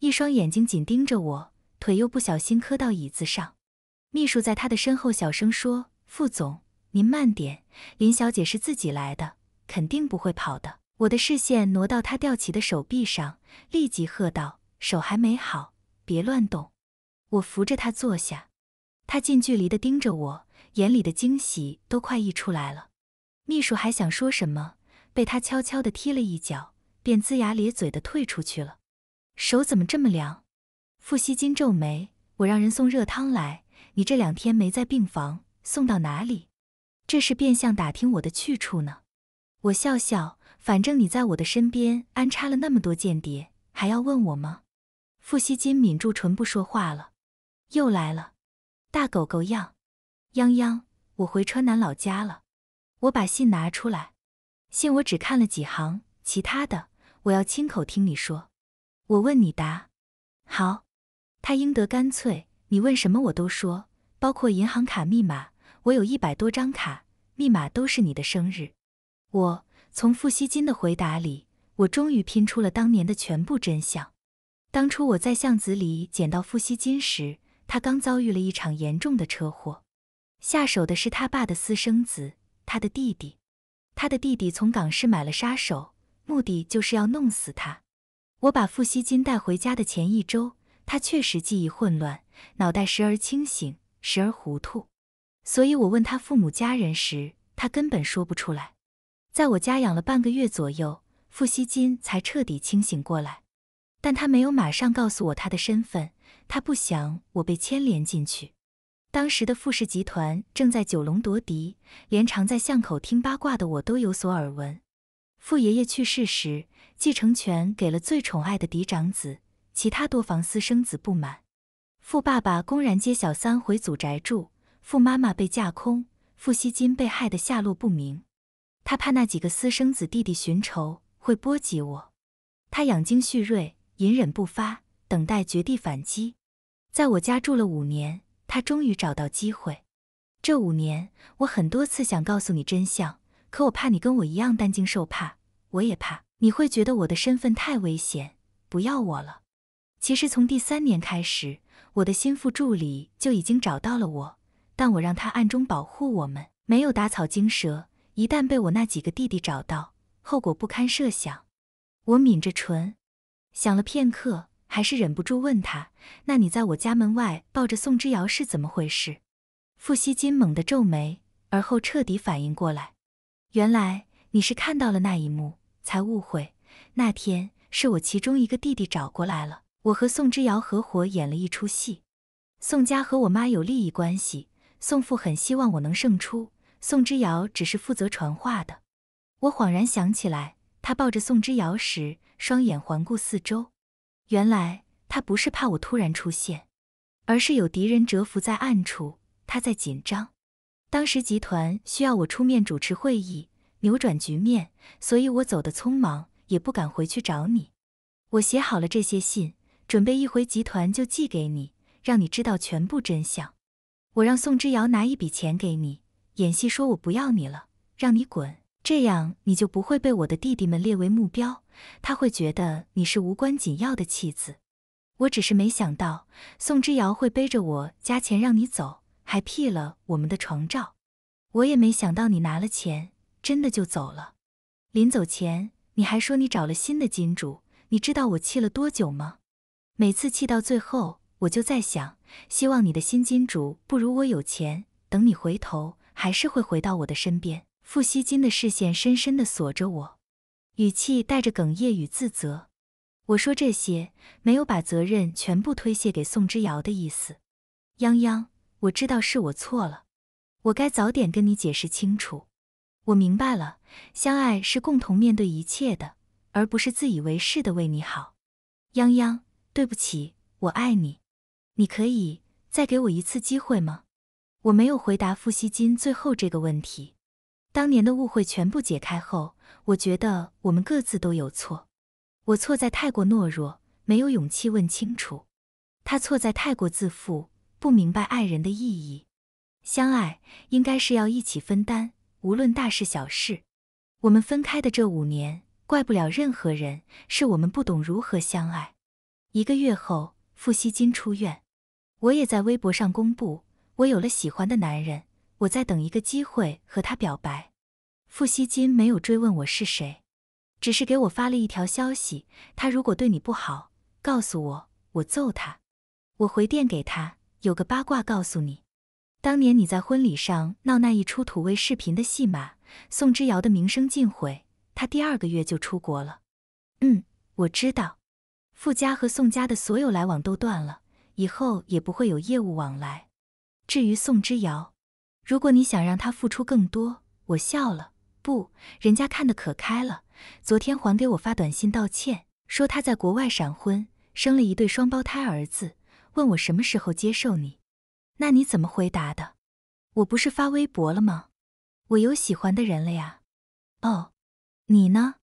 Speaker 1: 一双眼睛紧盯着我，腿又不小心磕到椅子上。秘书在他的身后小声说：“傅总，您慢点。林小姐是自己来的，肯定不会跑的。”我的视线挪到他吊起的手臂上，立即喝道：“手还没好，别乱动。”我扶着他坐下，他近距离地盯着我，眼里的惊喜都快溢出来了。秘书还想说什么，被他悄悄地踢了一脚，便龇牙咧嘴地退出去了。手怎么这么凉？傅西金皱眉：“我让人送热汤来，你这两天没在病房，送到哪里？这是变相打听我的去处呢。”我笑笑，反正你在我的身边安插了那么多间谍，还要问我吗？傅西金抿住唇不说话了。又来了，大狗狗样。泱泱，我回川南老家了。我把信拿出来，信我只看了几行，其他的我要亲口听你说。我问你答。好。他应得干脆，你问什么我都说，包括银行卡密码。我有一百多张卡，密码都是你的生日。我从付熙金的回答里，我终于拼出了当年的全部真相。当初我在巷子里捡到付熙金时，他刚遭遇了一场严重的车祸，下手的是他爸的私生子，他的弟弟。他的弟弟从港市买了杀手，目的就是要弄死他。我把付熙金带回家的前一周，他确实记忆混乱，脑袋时而清醒，时而糊涂，所以我问他父母家人时，他根本说不出来。在我家养了半个月左右，傅希金才彻底清醒过来，但他没有马上告诉我他的身份，他不想我被牵连进去。当时的傅氏集团正在九龙夺嫡，连常在巷口听八卦的我都有所耳闻。傅爷爷去世时，继承权给了最宠爱的嫡长子，其他多房私生子不满，傅爸爸公然接小三回祖宅住，傅妈妈被架空，傅希金被害的下落不明。他怕那几个私生子弟弟寻仇会波及我，他养精蓄锐，隐忍不发，等待绝地反击。在我家住了五年，他终于找到机会。这五年，我很多次想告诉你真相，可我怕你跟我一样担惊受怕，我也怕你会觉得我的身份太危险，不要我了。其实从第三年开始，我的心腹助理就已经找到了我，但我让他暗中保护我们，没有打草惊蛇。一旦被我那几个弟弟找到，后果不堪设想。我抿着唇，想了片刻，还是忍不住问他：“那你在我家门外抱着宋之遥是怎么回事？”傅西金猛地皱眉，而后彻底反应过来：“原来你是看到了那一幕才误会。那天是我其中一个弟弟找过来了，我和宋之遥合伙演了一出戏。宋家和我妈有利益关系，宋父很希望我能胜出。”宋之遥只是负责传话的。我恍然想起来，他抱着宋之遥时，双眼环顾四周。原来他不是怕我突然出现，而是有敌人蛰伏在暗处，他在紧张。当时集团需要我出面主持会议，扭转局面，所以我走得匆忙，也不敢回去找你。我写好了这些信，准备一回集团就寄给你，让你知道全部真相。我让宋之遥拿一笔钱给你。演戏说：“我不要你了，让你滚，这样你就不会被我的弟弟们列为目标。他会觉得你是无关紧要的弃子。我只是没想到宋之瑶会背着我加钱让你走，还辟了我们的床照。我也没想到你拿了钱真的就走了。临走前，你还说你找了新的金主。你知道我气了多久吗？每次气到最后，我就在想，希望你的新金主不如我有钱。等你回头。”还是会回到我的身边。傅西金的视线深深地锁着我，语气带着哽咽与自责。我说这些没有把责任全部推卸给宋之遥的意思。泱泱，我知道是我错了，我该早点跟你解释清楚。我明白了，相爱是共同面对一切的，而不是自以为是的为你好。泱泱，对不起，我爱你。你可以再给我一次机会吗？我没有回答付西金最后这个问题。当年的误会全部解开后，我觉得我们各自都有错。我错在太过懦弱，没有勇气问清楚；他错在太过自负，不明白爱人的意义。相爱应该是要一起分担，无论大事小事。我们分开的这五年，怪不了任何人，是我们不懂如何相爱。一个月后，付西金出院，我也在微博上公布。我有了喜欢的男人，我在等一个机会和他表白。傅西金没有追问我是谁，只是给我发了一条消息：他如果对你不好，告诉我，我揍他。我回电给他，有个八卦告诉你：当年你在婚礼上闹那一出土味视频的戏码，宋之遥的名声尽毁，他第二个月就出国了。嗯，我知道，傅家和宋家的所有来往都断了，以后也不会有业务往来。至于宋之遥，如果你想让他付出更多，我笑了。不，人家看得可开了。昨天还给我发短信道歉，说他在国外闪婚，生了一对双胞胎儿子，问我什么时候接受你。那你怎么回答的？我不是发微博了吗？我有喜欢的人了呀。哦，你呢？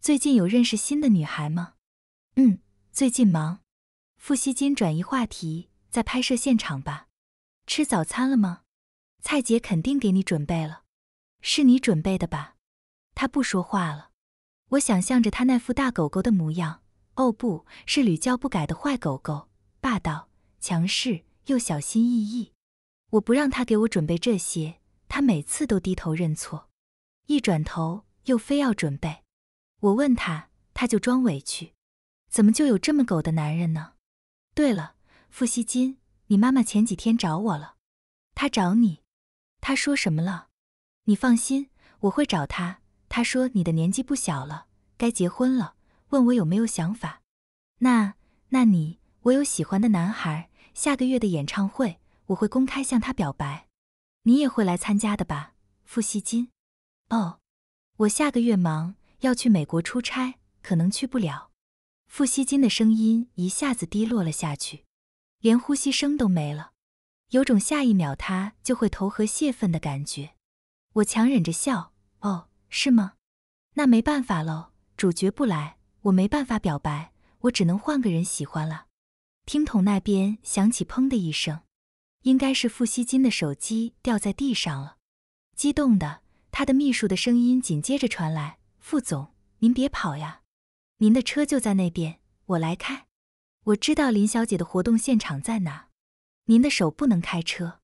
Speaker 1: 最近有认识新的女孩吗？嗯，最近忙。傅西金转移话题，在拍摄现场吧。吃早餐了吗？蔡姐肯定给你准备了，是你准备的吧？他不说话了。我想象着他那副大狗狗的模样，哦，不是屡教不改的坏狗狗，霸道、强势又小心翼翼。我不让他给我准备这些，他每次都低头认错，一转头又非要准备。我问他，他就装委屈。怎么就有这么狗的男人呢？对了，付息金。你妈妈前几天找我了，她找你，她说什么了？你放心，我会找她。她说你的年纪不小了，该结婚了，问我有没有想法。那……那你我有喜欢的男孩，下个月的演唱会我会公开向他表白，你也会来参加的吧？付希金。哦，我下个月忙要去美国出差，可能去不了。付希金的声音一下子低落了下去。连呼吸声都没了，有种下一秒他就会投河泄愤的感觉。我强忍着笑，哦，是吗？那没办法喽，主角不来，我没办法表白，我只能换个人喜欢了。听筒那边响起砰的一声，应该是傅西金的手机掉在地上了。激动的他的秘书的声音紧接着传来：“傅总，您别跑呀，您的车就在那边，我来开。”我知道林小姐的活动现场在哪。您的手不能开车。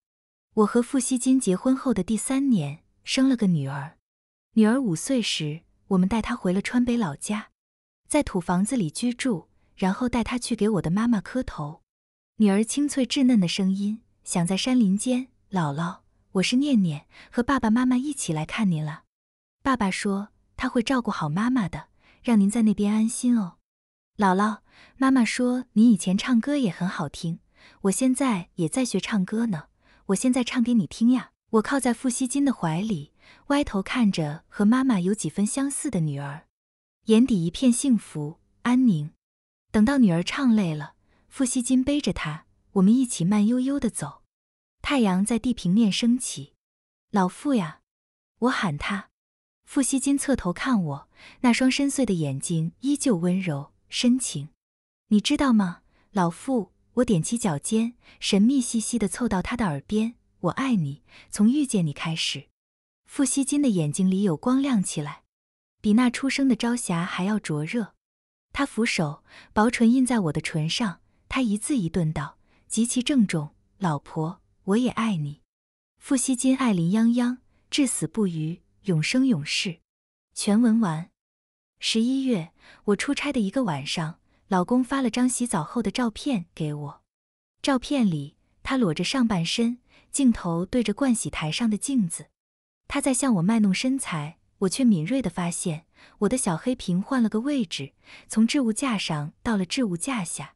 Speaker 1: 我和付希金结婚后的第三年，生了个女儿。女儿五岁时，我们带她回了川北老家，在土房子里居住，然后带她去给我的妈妈磕头。女儿清脆稚嫩的声音响在山林间：“姥姥，我是念念，和爸爸妈妈一起来看您了。爸爸说他会照顾好妈妈的，让您在那边安心哦。”姥姥，妈妈说你以前唱歌也很好听，我现在也在学唱歌呢。我现在唱给你听呀。我靠在傅熙金的怀里，歪头看着和妈妈有几分相似的女儿，眼底一片幸福安宁。等到女儿唱累了，傅熙金背着她，我们一起慢悠悠地走。太阳在地平面升起。老傅呀，我喊他。傅熙金侧头看我，那双深邃的眼睛依旧温柔。深情，你知道吗，老傅？我踮起脚尖，神秘兮兮地凑到他的耳边：“我爱你，从遇见你开始。”傅西金的眼睛里有光亮起来，比那初升的朝霞还要灼热。他俯首，薄唇印在我的唇上，他一字一顿道，极其郑重：“老婆，我也爱你。”傅西金爱林泱泱，至死不渝，永生永世。全文完。十一月，我出差的一个晚上，老公发了张洗澡后的照片给我。照片里他裸着上半身，镜头对着盥洗台上的镜子，他在向我卖弄身材。我却敏锐地发现，我的小黑瓶换了个位置，从置物架上到了置物架下。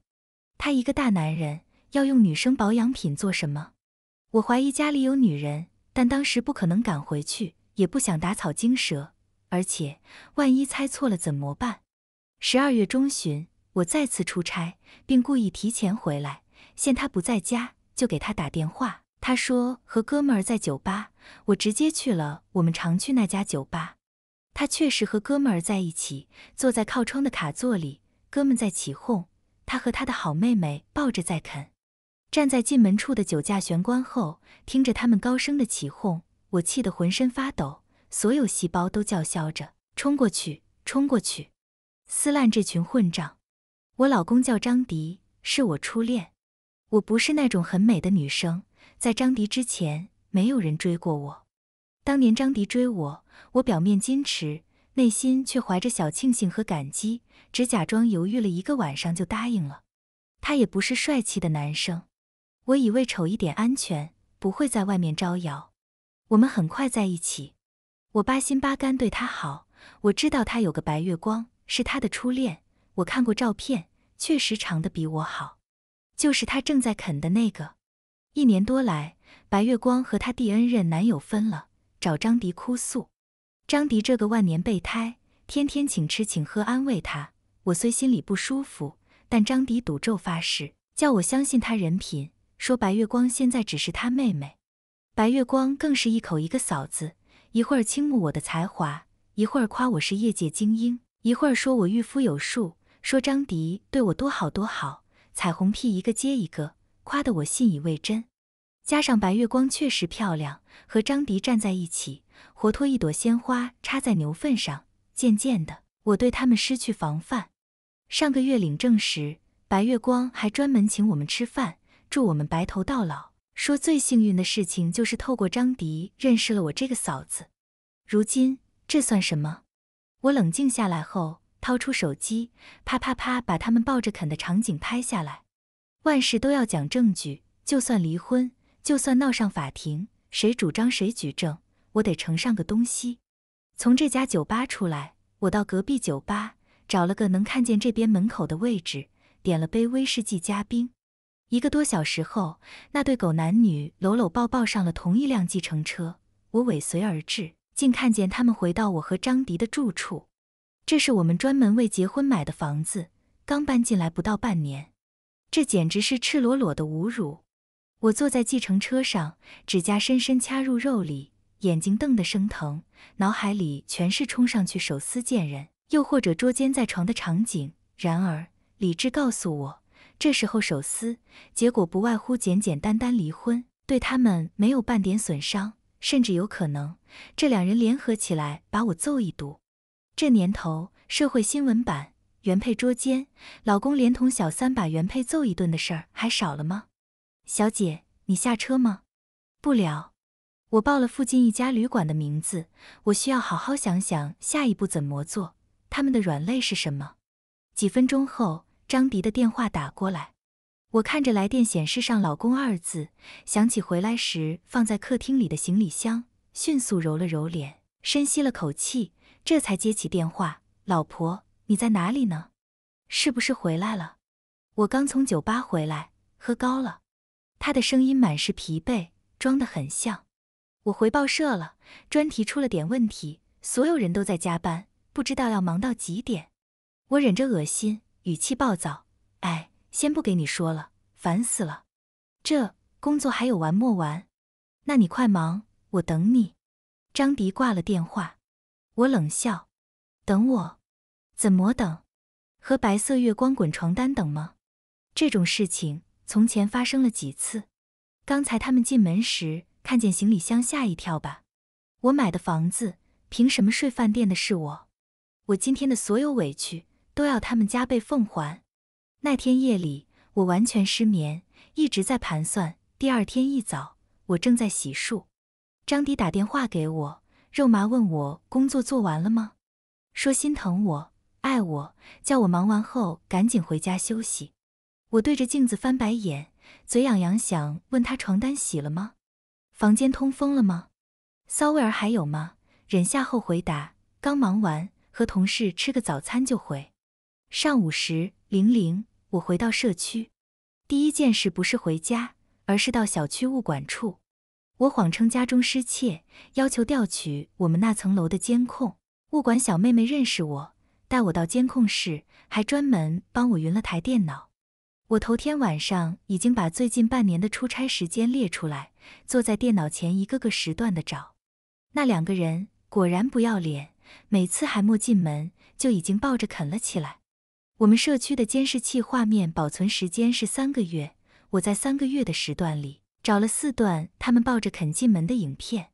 Speaker 1: 他一个大男人要用女生保养品做什么？我怀疑家里有女人，但当时不可能赶回去，也不想打草惊蛇。而且，万一猜错了怎么办？十二月中旬，我再次出差，并故意提前回来。现他不在家，就给他打电话。他说和哥们儿在酒吧。我直接去了我们常去那家酒吧。他确实和哥们儿在一起，坐在靠窗的卡座里。哥们在起哄，他和他的好妹妹抱着在啃。站在进门处的酒架玄关后，听着他们高声的起哄，我气得浑身发抖。所有细胞都叫嚣着冲过去，冲过去，撕烂这群混账！我老公叫张迪，是我初恋。我不是那种很美的女生，在张迪之前，没有人追过我。当年张迪追我，我表面矜持，内心却怀着小庆幸和感激，只假装犹豫了一个晚上就答应了。他也不是帅气的男生，我以为丑一点安全，不会在外面招摇。我们很快在一起。我八心八肝对他好，我知道他有个白月光，是他的初恋。我看过照片，确实长得比我好，就是他正在啃的那个。一年多来，白月光和他第 n 任男友分了，找张迪哭诉。张迪这个万年备胎，天天请吃请喝安慰他。我虽心里不舒服，但张迪赌咒发誓，叫我相信他人品，说白月光现在只是他妹妹。白月光更是一口一个嫂子。一会儿倾慕我的才华，一会儿夸我是业界精英，一会儿说我御夫有术，说张迪对我多好多好，彩虹屁一个接一个，夸得我信以为真。加上白月光确实漂亮，和张迪站在一起，活脱一朵鲜花插在牛粪上。渐渐的，我对他们失去防范。上个月领证时，白月光还专门请我们吃饭，祝我们白头到老。说最幸运的事情就是透过张迪认识了我这个嫂子，如今这算什么？我冷静下来后，掏出手机，啪啪啪把他们抱着啃的场景拍下来。万事都要讲证据，就算离婚，就算闹上法庭，谁主张谁举证，我得呈上个东西。从这家酒吧出来，我到隔壁酒吧找了个能看见这边门口的位置，点了杯威士忌加冰。一个多小时后，那对狗男女搂搂抱抱上了同一辆计程车，我尾随而至，竟看见他们回到我和张迪的住处。这是我们专门为结婚买的房子，刚搬进来不到半年，这简直是赤裸裸的侮辱！我坐在计程车上，指甲深深掐入肉里，眼睛瞪得生疼，脑海里全是冲上去手撕贱人，又或者捉奸在床的场景。然而，理智告诉我。这时候手撕，结果不外乎简简单单离婚，对他们没有半点损伤，甚至有可能这两人联合起来把我揍一顿。这年头，社会新闻版原配捉奸，老公连同小三把原配揍一顿的事儿还少了吗？小姐，你下车吗？不了，我报了附近一家旅馆的名字。我需要好好想想下一步怎么做，他们的软肋是什么。几分钟后。张迪的电话打过来，我看着来电显示上“老公”二字，想起回来时放在客厅里的行李箱，迅速揉了揉脸，深吸了口气，这才接起电话：“老婆，你在哪里呢？是不是回来了？我刚从酒吧回来，喝高了。”他的声音满是疲惫，装得很像。我回报社了，专题出了点问题，所有人都在加班，不知道要忙到几点。我忍着恶心。语气暴躁，哎，先不给你说了，烦死了，这工作还有完没完？那你快忙，我等你。张迪挂了电话，我冷笑，等我？怎么等？和白色月光滚床单等吗？这种事情从前发生了几次？刚才他们进门时看见行李箱吓一跳吧？我买的房子，凭什么睡饭店的是我？我今天的所有委屈。都要他们加倍奉还。那天夜里，我完全失眠，一直在盘算。第二天一早，我正在洗漱，张迪打电话给我，肉麻问我工作做完了吗，说心疼我，爱我，叫我忙完后赶紧回家休息。我对着镜子翻白眼，嘴痒痒，想问他床单洗了吗，房间通风了吗，骚味儿还有吗？忍下后回答：刚忙完，和同事吃个早餐就回。上午十零零，我回到社区，第一件事不是回家，而是到小区物管处。我谎称家中失窃，要求调取我们那层楼的监控。物管小妹妹认识我，带我到监控室，还专门帮我云了台电脑。我头天晚上已经把最近半年的出差时间列出来，坐在电脑前一个个时段的找。那两个人果然不要脸，每次还没进门就已经抱着啃了起来。我们社区的监视器画面保存时间是三个月。我在三个月的时段里找了四段他们抱着肯进门的影片，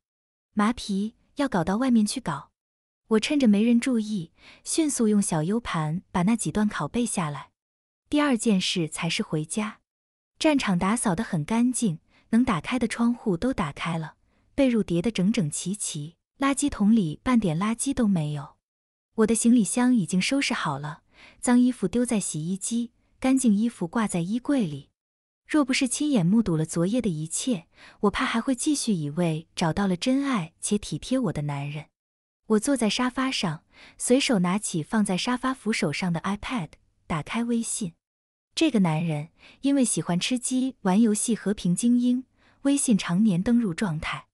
Speaker 1: 麻皮要搞到外面去搞。我趁着没人注意，迅速用小 U 盘把那几段拷贝下来。第二件事才是回家。战场打扫的很干净，能打开的窗户都打开了，被褥叠得整整齐齐，垃圾桶里半点垃圾都没有。我的行李箱已经收拾好了。脏衣服丢在洗衣机，干净衣服挂在衣柜里。若不是亲眼目睹了昨夜的一切，我怕还会继续以为找到了真爱且体贴我的男人。我坐在沙发上，随手拿起放在沙发扶手上的 iPad，打开微信。这个男人因为喜欢吃鸡、玩游戏《和平精英》，微信常年登录状态。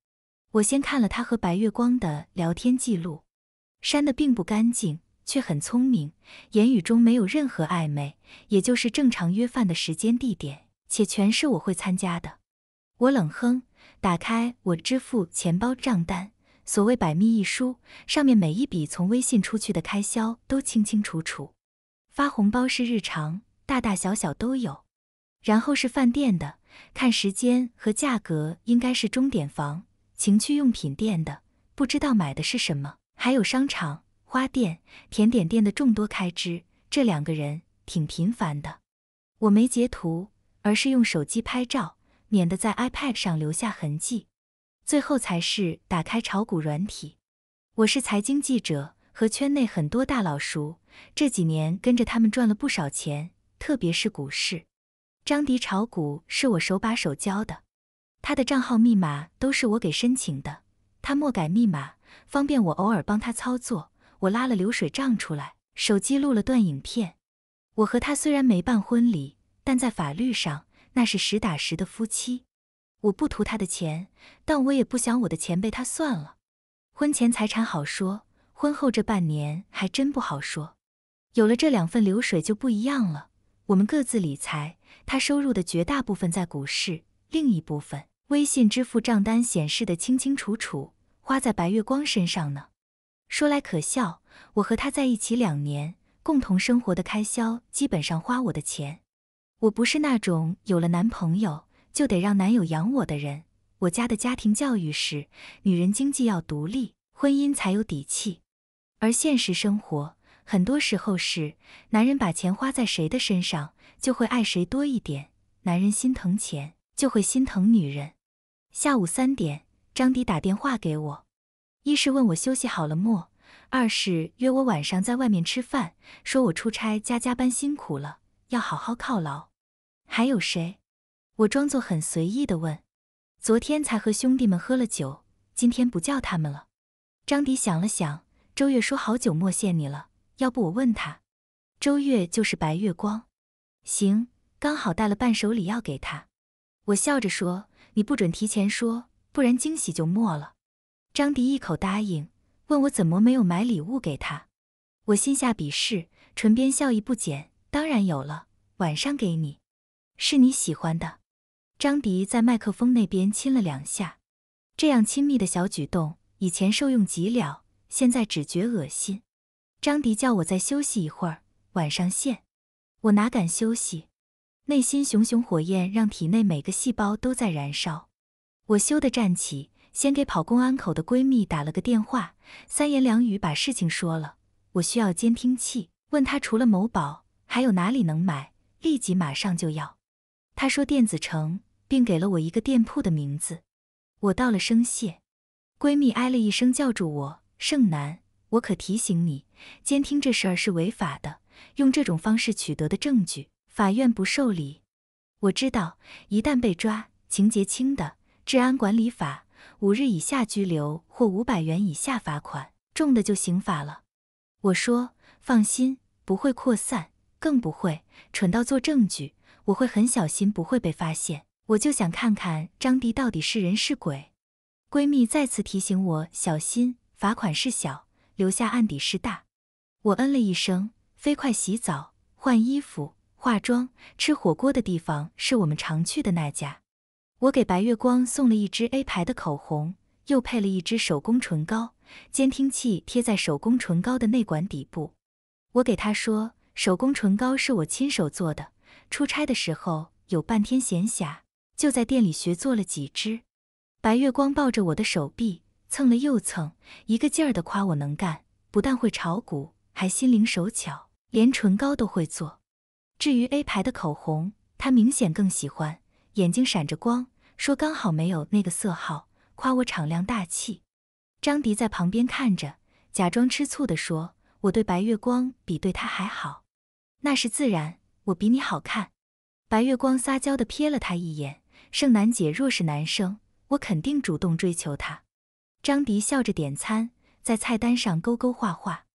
Speaker 1: 我先看了他和白月光的聊天记录，删得并不干净。却很聪明，言语中没有任何暧昧，也就是正常约饭的时间地点，且全是我会参加的。我冷哼，打开我支付钱包账单，所谓百密一疏，上面每一笔从微信出去的开销都清清楚楚。发红包是日常，大大小小都有。然后是饭店的，看时间和价格，应该是钟点房。情趣用品店的，不知道买的是什么。还有商场。花店、甜点店的众多开支，这两个人挺频繁的。我没截图，而是用手机拍照，免得在 iPad 上留下痕迹。最后才是打开炒股软体。我是财经记者，和圈内很多大佬熟，这几年跟着他们赚了不少钱，特别是股市。张迪炒股是我手把手教的，他的账号密码都是我给申请的，他莫改密码，方便我偶尔帮他操作。我拉了流水账出来，手机录了段影片。我和他虽然没办婚礼，但在法律上那是实打实的夫妻。我不图他的钱，但我也不想我的钱被他算了。婚前财产好说，婚后这半年还真不好说。有了这两份流水就不一样了。我们各自理财，他收入的绝大部分在股市，另一部分微信支付账单显示的清清楚楚，花在白月光身上呢。说来可笑，我和他在一起两年，共同生活的开销基本上花我的钱。我不是那种有了男朋友就得让男友养我的人。我家的家庭教育是，女人经济要独立，婚姻才有底气。而现实生活，很多时候是男人把钱花在谁的身上，就会爱谁多一点。男人心疼钱，就会心疼女人。下午三点，张迪打电话给我。一是问我休息好了没，二是约我晚上在外面吃饭，说我出差加加班辛苦了，要好好犒劳。还有谁？我装作很随意的问。昨天才和兄弟们喝了酒，今天不叫他们了。张迪想了想，周月说好久没见你了，要不我问他。周月就是白月光。行，刚好带了伴手礼要给他。我笑着说，你不准提前说，不然惊喜就没了。张迪一口答应，问我怎么没有买礼物给他。我心下鄙视，唇边笑意不减。当然有了，晚上给你，是你喜欢的。张迪在麦克风那边亲了两下，这样亲密的小举动，以前受用极了，现在只觉恶心。张迪叫我再休息一会儿，晚上现。我哪敢休息？内心熊熊火焰让体内每个细胞都在燃烧。我羞得站起。先给跑公安口的闺蜜打了个电话，三言两语把事情说了。我需要监听器，问她除了某宝还有哪里能买，立即马上就要。她说电子城，并给了我一个店铺的名字。我道了声谢，闺蜜哎了一声叫住我：“盛南，我可提醒你，监听这事儿是违法的，用这种方式取得的证据，法院不受理。我知道，一旦被抓，情节轻的，治安管理法。”五日以下拘留或五百元以下罚款，重的就刑法了。我说放心，不会扩散，更不会蠢到做证据。我会很小心，不会被发现。我就想看看张迪到底是人是鬼。闺蜜再次提醒我小心，罚款是小，留下案底是大。我嗯了一声，飞快洗澡、换衣服、化妆。吃火锅的地方是我们常去的那家。我给白月光送了一支 A 牌的口红，又配了一支手工唇膏，监听器贴在手工唇膏的内管底部。我给他说，手工唇膏是我亲手做的，出差的时候有半天闲暇，就在店里学做了几支。白月光抱着我的手臂蹭了又蹭，一个劲儿的夸我能干，不但会炒股，还心灵手巧，连唇膏都会做。至于 A 牌的口红，他明显更喜欢，眼睛闪着光。说刚好没有那个色号，夸我敞亮大气。张迪在旁边看着，假装吃醋地说：“我对白月光比对她还好，那是自然，我比你好看。”白月光撒娇的瞥了他一眼：“盛楠姐若是男生，我肯定主动追求他。”张迪笑着点餐，在菜单上勾勾画画。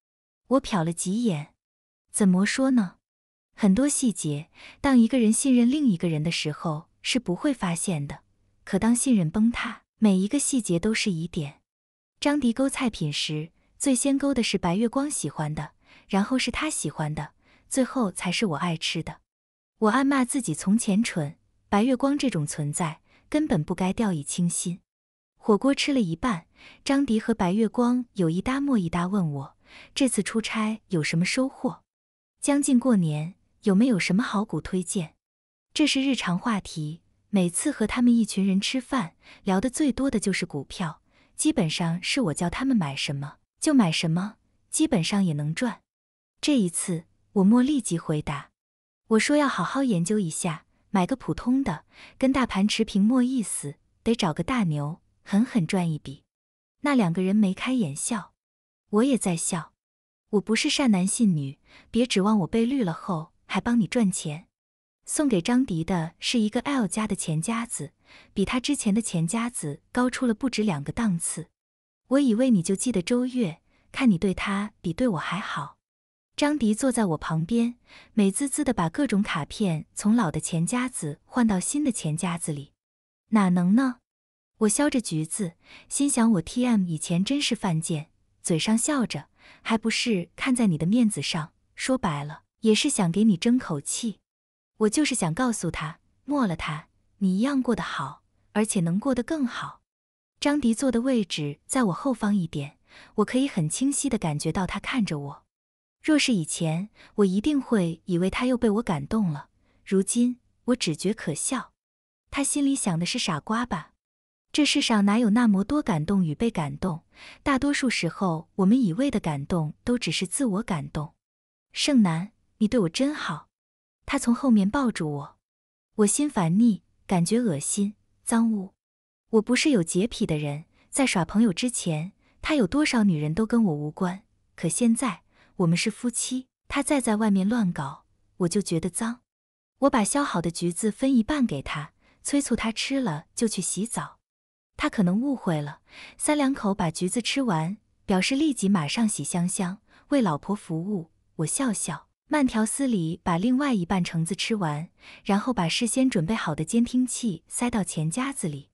Speaker 1: 我瞟了几眼，怎么说呢？很多细节，当一个人信任另一个人的时候，是不会发现的。可当信任崩塌，每一个细节都是疑点。张迪勾菜品时，最先勾的是白月光喜欢的，然后是他喜欢的，最后才是我爱吃的。我暗骂自己从前蠢，白月光这种存在根本不该掉以轻心。火锅吃了一半，张迪和白月光有一搭没一搭问我这次出差有什么收获，将近过年有没有什么好股推荐？这是日常话题。每次和他们一群人吃饭，聊的最多的就是股票，基本上是我叫他们买什么就买什么，基本上也能赚。这一次，我莫立即回答，我说要好好研究一下，买个普通的，跟大盘持平。莫意思，得找个大牛，狠狠赚一笔。那两个人眉开眼笑，我也在笑。我不是善男信女，别指望我被绿了后还帮你赚钱。送给张迪的是一个 L 家的钱夹子，比他之前的钱夹子高出了不止两个档次。我以为你就记得周月，看你对他比对我还好。张迪坐在我旁边，美滋滋的把各种卡片从老的钱夹子换到新的钱夹子里。哪能呢？我削着橘子，心想我 T M 以前真是犯贱，嘴上笑着，还不是看在你的面子上。说白了，也是想给你争口气。我就是想告诉他，没了他，你一样过得好，而且能过得更好。张迪坐的位置在我后方一点，我可以很清晰的感觉到他看着我。若是以前，我一定会以为他又被我感动了。如今，我只觉可笑。他心里想的是傻瓜吧？这世上哪有那么多感动与被感动？大多数时候，我们以为的感动，都只是自我感动。盛南，你对我真好。他从后面抱住我，我心烦腻，感觉恶心脏污。我不是有洁癖的人，在耍朋友之前，他有多少女人都跟我无关。可现在我们是夫妻，他再在外面乱搞，我就觉得脏。我把削好的橘子分一半给他，催促他吃了就去洗澡。他可能误会了，三两口把橘子吃完，表示立即马上洗香香，为老婆服务。我笑笑。慢条斯理把另外一半橙子吃完，然后把事先准备好的监听器塞到钱夹子里。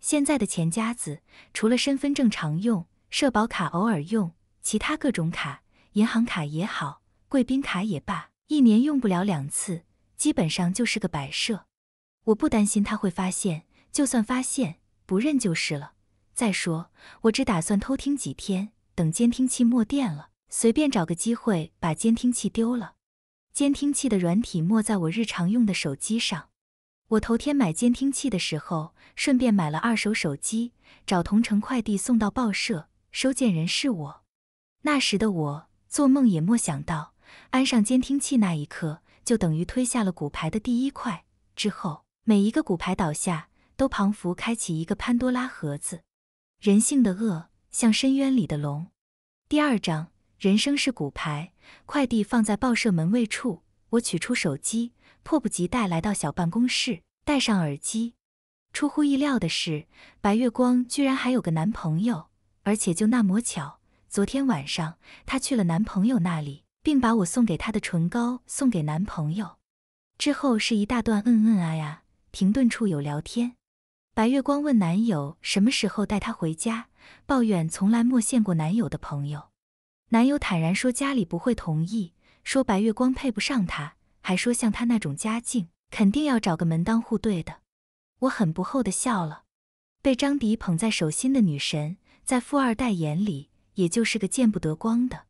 Speaker 1: 现在的钱夹子除了身份证常用，社保卡偶尔用，其他各种卡，银行卡也好，贵宾卡也罢，一年用不了两次，基本上就是个摆设。我不担心他会发现，就算发现不认就是了。再说，我只打算偷听几天，等监听器没电了。随便找个机会把监听器丢了，监听器的软体没在我日常用的手机上。我头天买监听器的时候，顺便买了二手手机，找同城快递送到报社，收件人是我。那时的我做梦也没想到，安上监听器那一刻，就等于推下了骨牌的第一块，之后每一个骨牌倒下，都彷佛开启一个潘多拉盒子。人性的恶，像深渊里的龙。第二章。人生是骨牌，快递放在报社门卫处。我取出手机，迫不及待来到小办公室，戴上耳机。出乎意料的是，白月光居然还有个男朋友，而且就那么巧，昨天晚上她去了男朋友那里，并把我送给她的唇膏送给男朋友。之后是一大段“嗯嗯啊呀”，停顿处有聊天。白月光问男友什么时候带她回家，抱怨从来没见过男友的朋友。男友坦然说：“家里不会同意，说白月光配不上他，还说像他那种家境，肯定要找个门当户对的。”我很不厚的笑了。被张迪捧在手心的女神，在富二代眼里，也就是个见不得光的。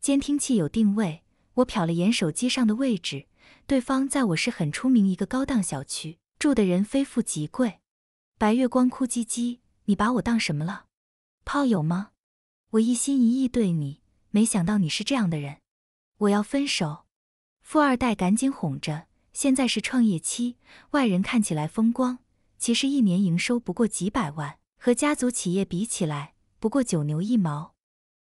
Speaker 1: 监听器有定位，我瞟了眼手机上的位置，对方在我是很出名一个高档小区，住的人非富即贵。白月光哭唧唧，你把我当什么了？炮友吗？我一心一意对你。没想到你是这样的人，我要分手。富二代赶紧哄着，现在是创业期，外人看起来风光，其实一年营收不过几百万，和家族企业比起来，不过九牛一毛。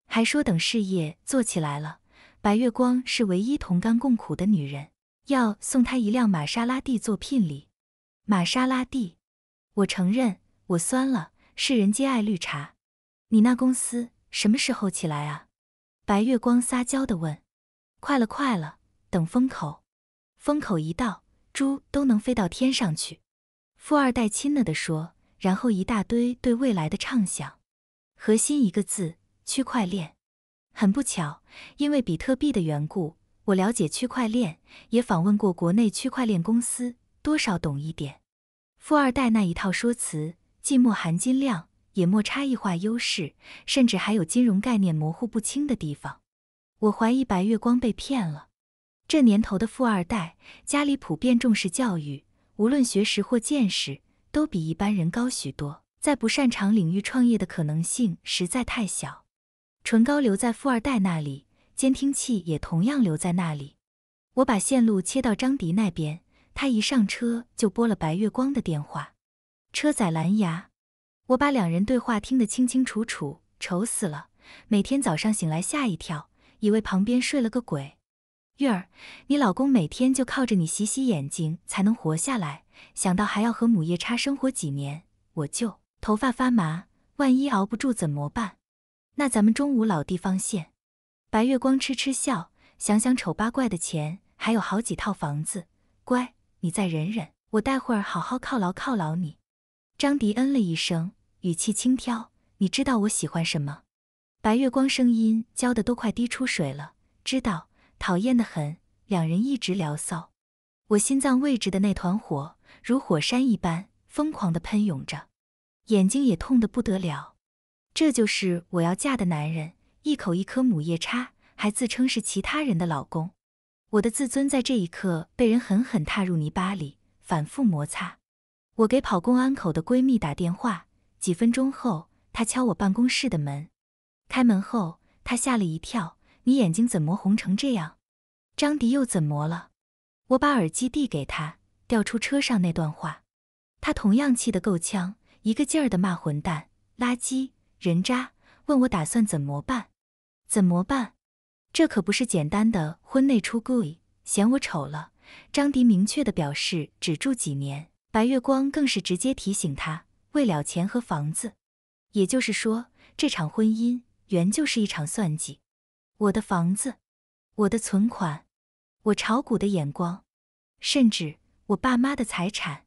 Speaker 1: 还说等事业做起来了，白月光是唯一同甘共苦的女人，要送她一辆玛莎拉蒂做聘礼。玛莎拉蒂，我承认我酸了，世人皆爱绿茶。你那公司什么时候起来啊？白月光撒娇的问：“快了，快了，等风口，风口一到，猪都能飞到天上去。”富二代亲了的说，然后一大堆对未来的畅想，核心一个字：区块链。很不巧，因为比特币的缘故，我了解区块链，也访问过国内区块链公司，多少懂一点。富二代那一套说辞，寂寞含金量。也没差异化优势，甚至还有金融概念模糊不清的地方。我怀疑白月光被骗了。这年头的富二代，家里普遍重视教育，无论学识或见识，都比一般人高许多，在不擅长领域创业的可能性实在太小。唇膏留在富二代那里，监听器也同样留在那里。我把线路切到张迪那边，他一上车就拨了白月光的电话。车载蓝牙。我把两人对话听得清清楚楚，愁死了。每天早上醒来吓一跳，以为旁边睡了个鬼。月儿，你老公每天就靠着你洗洗眼睛才能活下来，想到还要和母夜叉生活几年，我就头发发麻。万一熬不住怎么办？那咱们中午老地方见。白月光痴痴笑，想想丑八怪的钱，还有好几套房子，乖，你再忍忍，我待会儿好好犒劳犒劳你。张迪嗯了一声。语气轻佻，你知道我喜欢什么？白月光声音娇的都快滴出水了，知道，讨厌的很。两人一直聊骚，我心脏位置的那团火如火山一般疯狂的喷涌着，眼睛也痛的不得了。这就是我要嫁的男人，一口一颗母夜叉，还自称是其他人的老公。我的自尊在这一刻被人狠狠踏入泥巴里，反复摩擦。我给跑公安口的闺蜜打电话。几分钟后，他敲我办公室的门。开门后，他吓了一跳：“你眼睛怎么红成这样？张迪又怎么了？”我把耳机递给他，调出车上那段话。他同样气得够呛，一个劲儿的骂混蛋、垃圾、人渣，问我打算怎么办？怎么办？这可不是简单的婚内出轨，嫌我丑了。张迪明确的表示只住几年，白月光更是直接提醒他。为了钱和房子，也就是说，这场婚姻原就是一场算计。我的房子，我的存款，我炒股的眼光，甚至我爸妈的财产。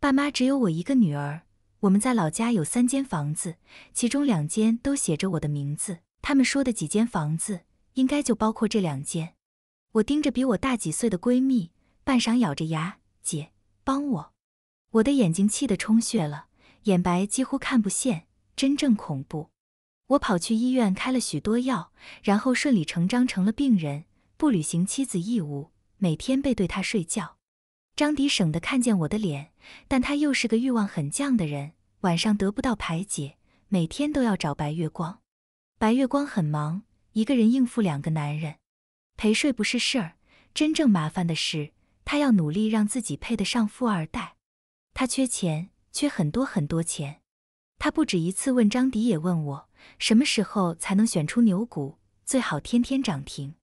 Speaker 1: 爸妈只有我一个女儿，我们在老家有三间房子，其中两间都写着我的名字。他们说的几间房子，应该就包括这两间。我盯着比我大几岁的闺蜜，半晌咬着牙：“姐，帮我！”我的眼睛气得充血了。眼白几乎看不见，真正恐怖。我跑去医院开了许多药，然后顺理成章成了病人，不履行妻子义务，每天背对他睡觉。张迪省得看见我的脸，但他又是个欲望很犟的人，晚上得不到排解，每天都要找白月光。白月光很忙，一个人应付两个男人，陪睡不是事儿。真正麻烦的是，他要努力让自己配得上富二代。他缺钱。缺很多很多钱，他不止一次问张迪，也问我什么时候才能选出牛股，最好天天涨停。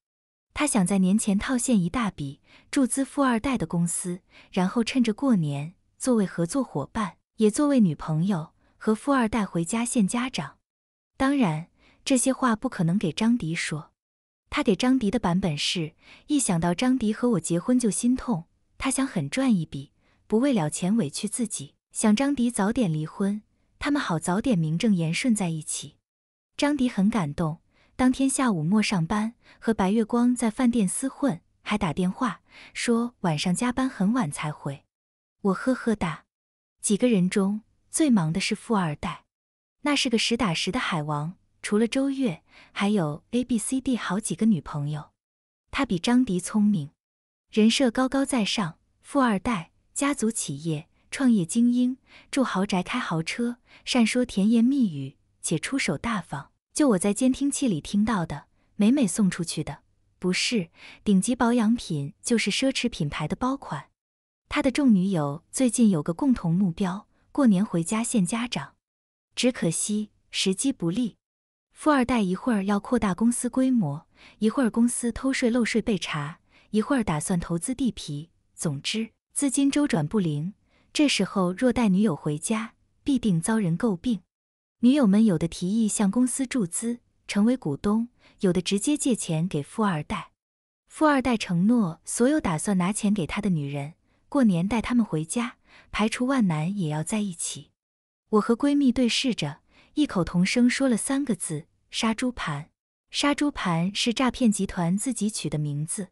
Speaker 1: 他想在年前套现一大笔，注资富二代的公司，然后趁着过年作为合作伙伴，也作为女朋友和富二代回家见家长。当然，这些话不可能给张迪说，他给张迪的版本是一想到张迪和我结婚就心痛，他想狠赚一笔，不为了钱委屈自己。想张迪早点离婚，他们好早点名正言顺在一起。张迪很感动。当天下午没上班，和白月光在饭店厮混，还打电话说晚上加班很晚才回。我呵呵哒。几个人中最忙的是富二代，那是个实打实的海王，除了周月，还有 A B C D 好几个女朋友。他比张迪聪明，人设高高在上，富二代，家族企业。创业精英住豪宅开豪车，善说甜言蜜语且出手大方。就我在监听器里听到的，每每送出去的不是顶级保养品，就是奢侈品牌的包款。他的众女友最近有个共同目标：过年回家见家长。只可惜时机不利。富二代一会儿要扩大公司规模，一会儿公司偷税漏税被查，一会儿打算投资地皮。总之，资金周转不灵。这时候若带女友回家，必定遭人诟病。女友们有的提议向公司注资，成为股东；有的直接借钱给富二代。富二代承诺，所有打算拿钱给他的女人，过年带他们回家，排除万难也要在一起。我和闺蜜对视着，异口同声说了三个字：“杀猪盘。”“杀猪盘”是诈骗集团自己取的名字。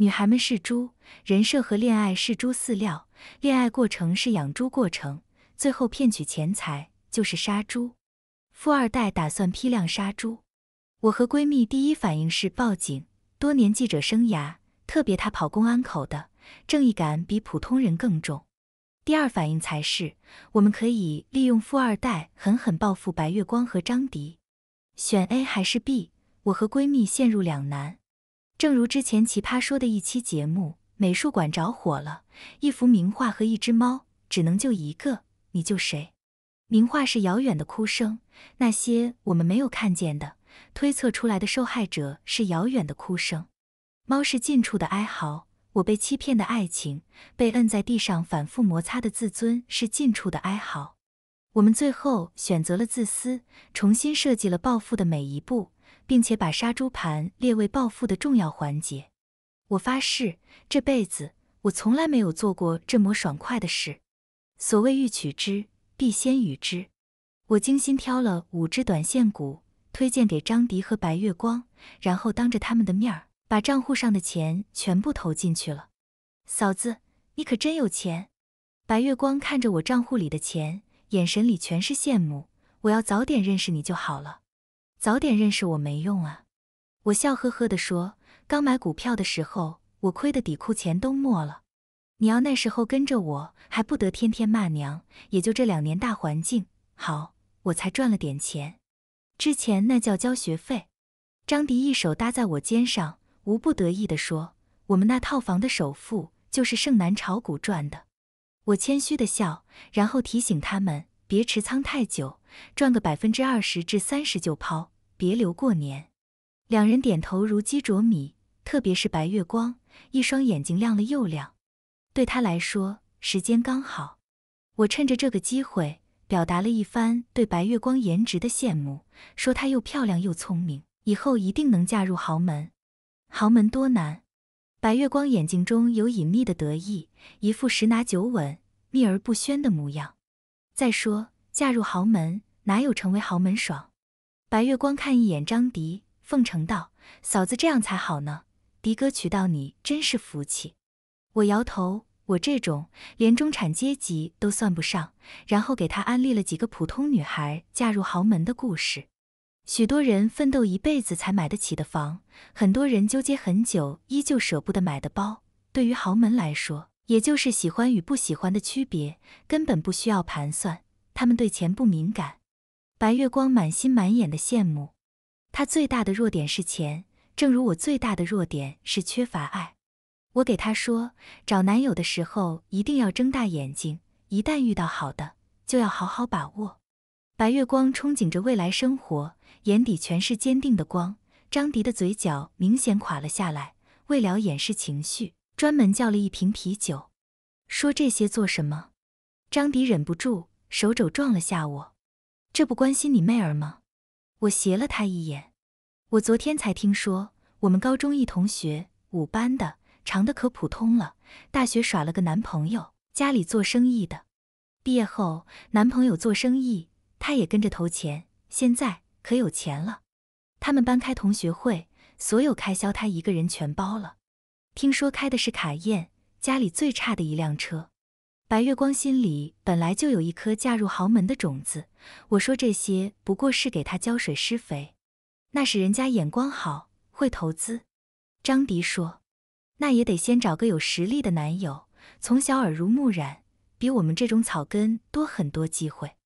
Speaker 1: 女孩们是猪，人设和恋爱是猪饲料，恋爱过程是养猪过程，最后骗取钱财就是杀猪。富二代打算批量杀猪，我和闺蜜第一反应是报警，多年记者生涯，特别她跑公安口的，正义感比普通人更重。第二反应才是，我们可以利用富二代狠狠报复白月光和张迪。选 A 还是 B？我和闺蜜陷入两难。正如之前奇葩说的一期节目，美术馆着火了，一幅名画和一只猫，只能救一个，你救谁？名画是遥远的哭声，那些我们没有看见的，推测出来的受害者是遥远的哭声；猫是近处的哀嚎，我被欺骗的爱情，被摁在地上反复摩擦的自尊是近处的哀嚎。我们最后选择了自私，重新设计了报复的每一步。并且把杀猪盘列为暴富的重要环节。我发誓，这辈子我从来没有做过这么爽快的事。所谓欲取之，必先予之。我精心挑了五只短线股，推荐给张迪和白月光，然后当着他们的面儿，把账户上的钱全部投进去了。嫂子，你可真有钱！白月光看着我账户里的钱，眼神里全是羡慕。我要早点认识你就好了。早点认识我没用啊，我笑呵呵的说。刚买股票的时候，我亏的底裤钱都没了。你要那时候跟着我，还不得天天骂娘？也就这两年大环境好，我才赚了点钱。之前那叫交学费。张迪一手搭在我肩上，无不得意的说：“我们那套房的首付就是盛楠炒股赚的。”我谦虚的笑，然后提醒他们。别持仓太久，赚个百分之二十至三十就抛，别留过年。两人点头如鸡啄米，特别是白月光，一双眼睛亮了又亮。对他来说，时间刚好。我趁着这个机会，表达了一番对白月光颜值的羡慕，说她又漂亮又聪明，以后一定能嫁入豪门。豪门多难。白月光眼睛中有隐秘的得意，一副十拿九稳、秘而不宣的模样。再说，嫁入豪门哪有成为豪门爽？白月光看一眼张迪，奉承道：“嫂子这样才好呢，迪哥娶到你真是福气。”我摇头，我这种连中产阶级都算不上。然后给他安利了几个普通女孩嫁入豪门的故事。许多人奋斗一辈子才买得起的房，很多人纠结很久依旧舍不得买的包，对于豪门来说。也就是喜欢与不喜欢的区别，根本不需要盘算。他们对钱不敏感。白月光满心满眼的羡慕。他最大的弱点是钱，正如我最大的弱点是缺乏爱。我给他说，找男友的时候一定要睁大眼睛，一旦遇到好的，就要好好把握。白月光憧憬着未来生活，眼底全是坚定的光。张迪的嘴角明显垮了下来，为了掩饰情绪。专门叫了一瓶啤酒，说这些做什么？张迪忍不住手肘撞了下我，这不关心你妹儿吗？我斜了他一眼。我昨天才听说，我们高中一同学，五班的，长得可普通了。大学耍了个男朋友，家里做生意的。毕业后，男朋友做生意，他也跟着投钱，现在可有钱了。他们班开同学会，所有开销他一个人全包了。听说开的是卡宴，家里最差的一辆车。白月光心里本来就有一颗嫁入豪门的种子。我说这些不过是给他浇水施肥，那是人家眼光好，会投资。张迪说：“那也得先找个有实力的男友，从小耳濡目染，比我们这种草根多很多机会。”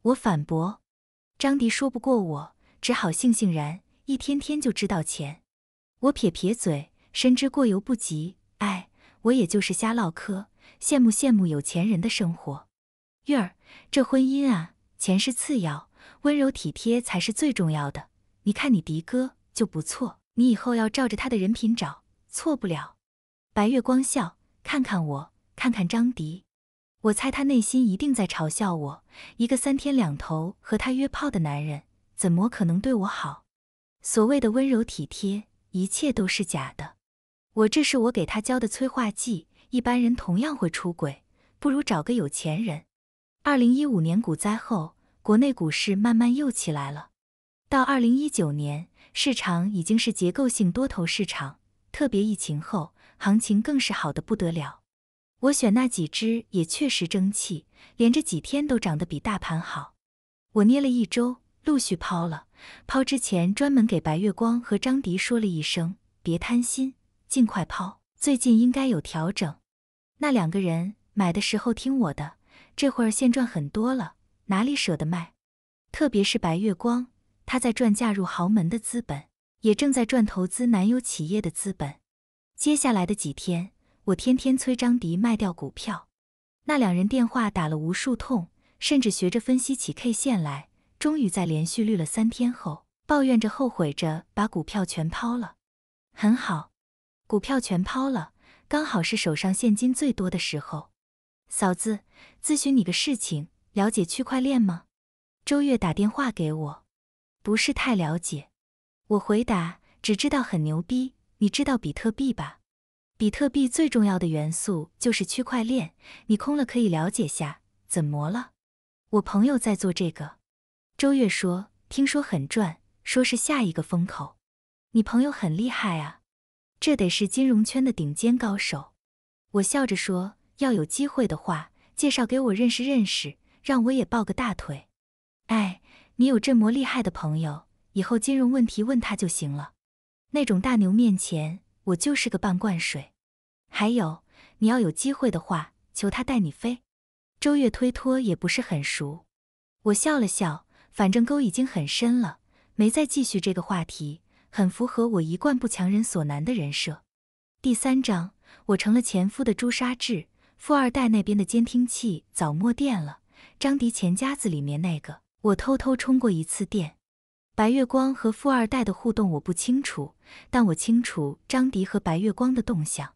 Speaker 1: 我反驳，张迪说不过我，只好悻悻然，一天天就知道钱。我撇撇嘴。深知过犹不及，哎，我也就是瞎唠嗑，羡慕羡慕有钱人的生活。月儿，这婚姻啊，钱是次要，温柔体贴才是最重要的。你看你迪哥就不错，你以后要照着他的人品找，错不了。白月光笑，看看我，看看张迪，我猜他内心一定在嘲笑我，一个三天两头和他约炮的男人，怎么可能对我好？所谓的温柔体贴，一切都是假的。我这是我给他教的催化剂，一般人同样会出轨，不如找个有钱人。二零一五年股灾后，国内股市慢慢又起来了，到二零一九年，市场已经是结构性多头市场，特别疫情后，行情更是好的不得了。我选那几只也确实争气，连着几天都涨得比大盘好。我捏了一周，陆续抛了，抛之前专门给白月光和张迪说了一声，别贪心。尽快抛，最近应该有调整。那两个人买的时候听我的，这会儿现赚很多了，哪里舍得卖？特别是白月光，他在赚嫁入豪门的资本，也正在赚投资男友企业的资本。接下来的几天，我天天催张迪卖掉股票。那两人电话打了无数通，甚至学着分析起 K 线来。终于在连续绿了三天后，抱怨着后悔着把股票全抛了。很好。股票全抛了，刚好是手上现金最多的时候。嫂子，咨询你个事情，了解区块链吗？周月打电话给我，不是太了解。我回答，只知道很牛逼。你知道比特币吧？比特币最重要的元素就是区块链。你空了可以了解下。怎么了？我朋友在做这个。周月说，听说很赚，说是下一个风口。你朋友很厉害啊。这得是金融圈的顶尖高手，我笑着说：“要有机会的话，介绍给我认识认识，让我也抱个大腿。”哎，你有这么厉害的朋友，以后金融问题问他就行了。那种大牛面前，我就是个半罐水。还有，你要有机会的话，求他带你飞。周月推脱也不是很熟，我笑了笑，反正沟已经很深了，没再继续这个话题。很符合我一贯不强人所难的人设。第三章，我成了前夫的朱砂痣。富二代那边的监听器早没电了。张迪钱夹子里面那个，我偷偷充过一次电。白月光和富二代的互动我不清楚，但我清楚张迪和白月光的动向。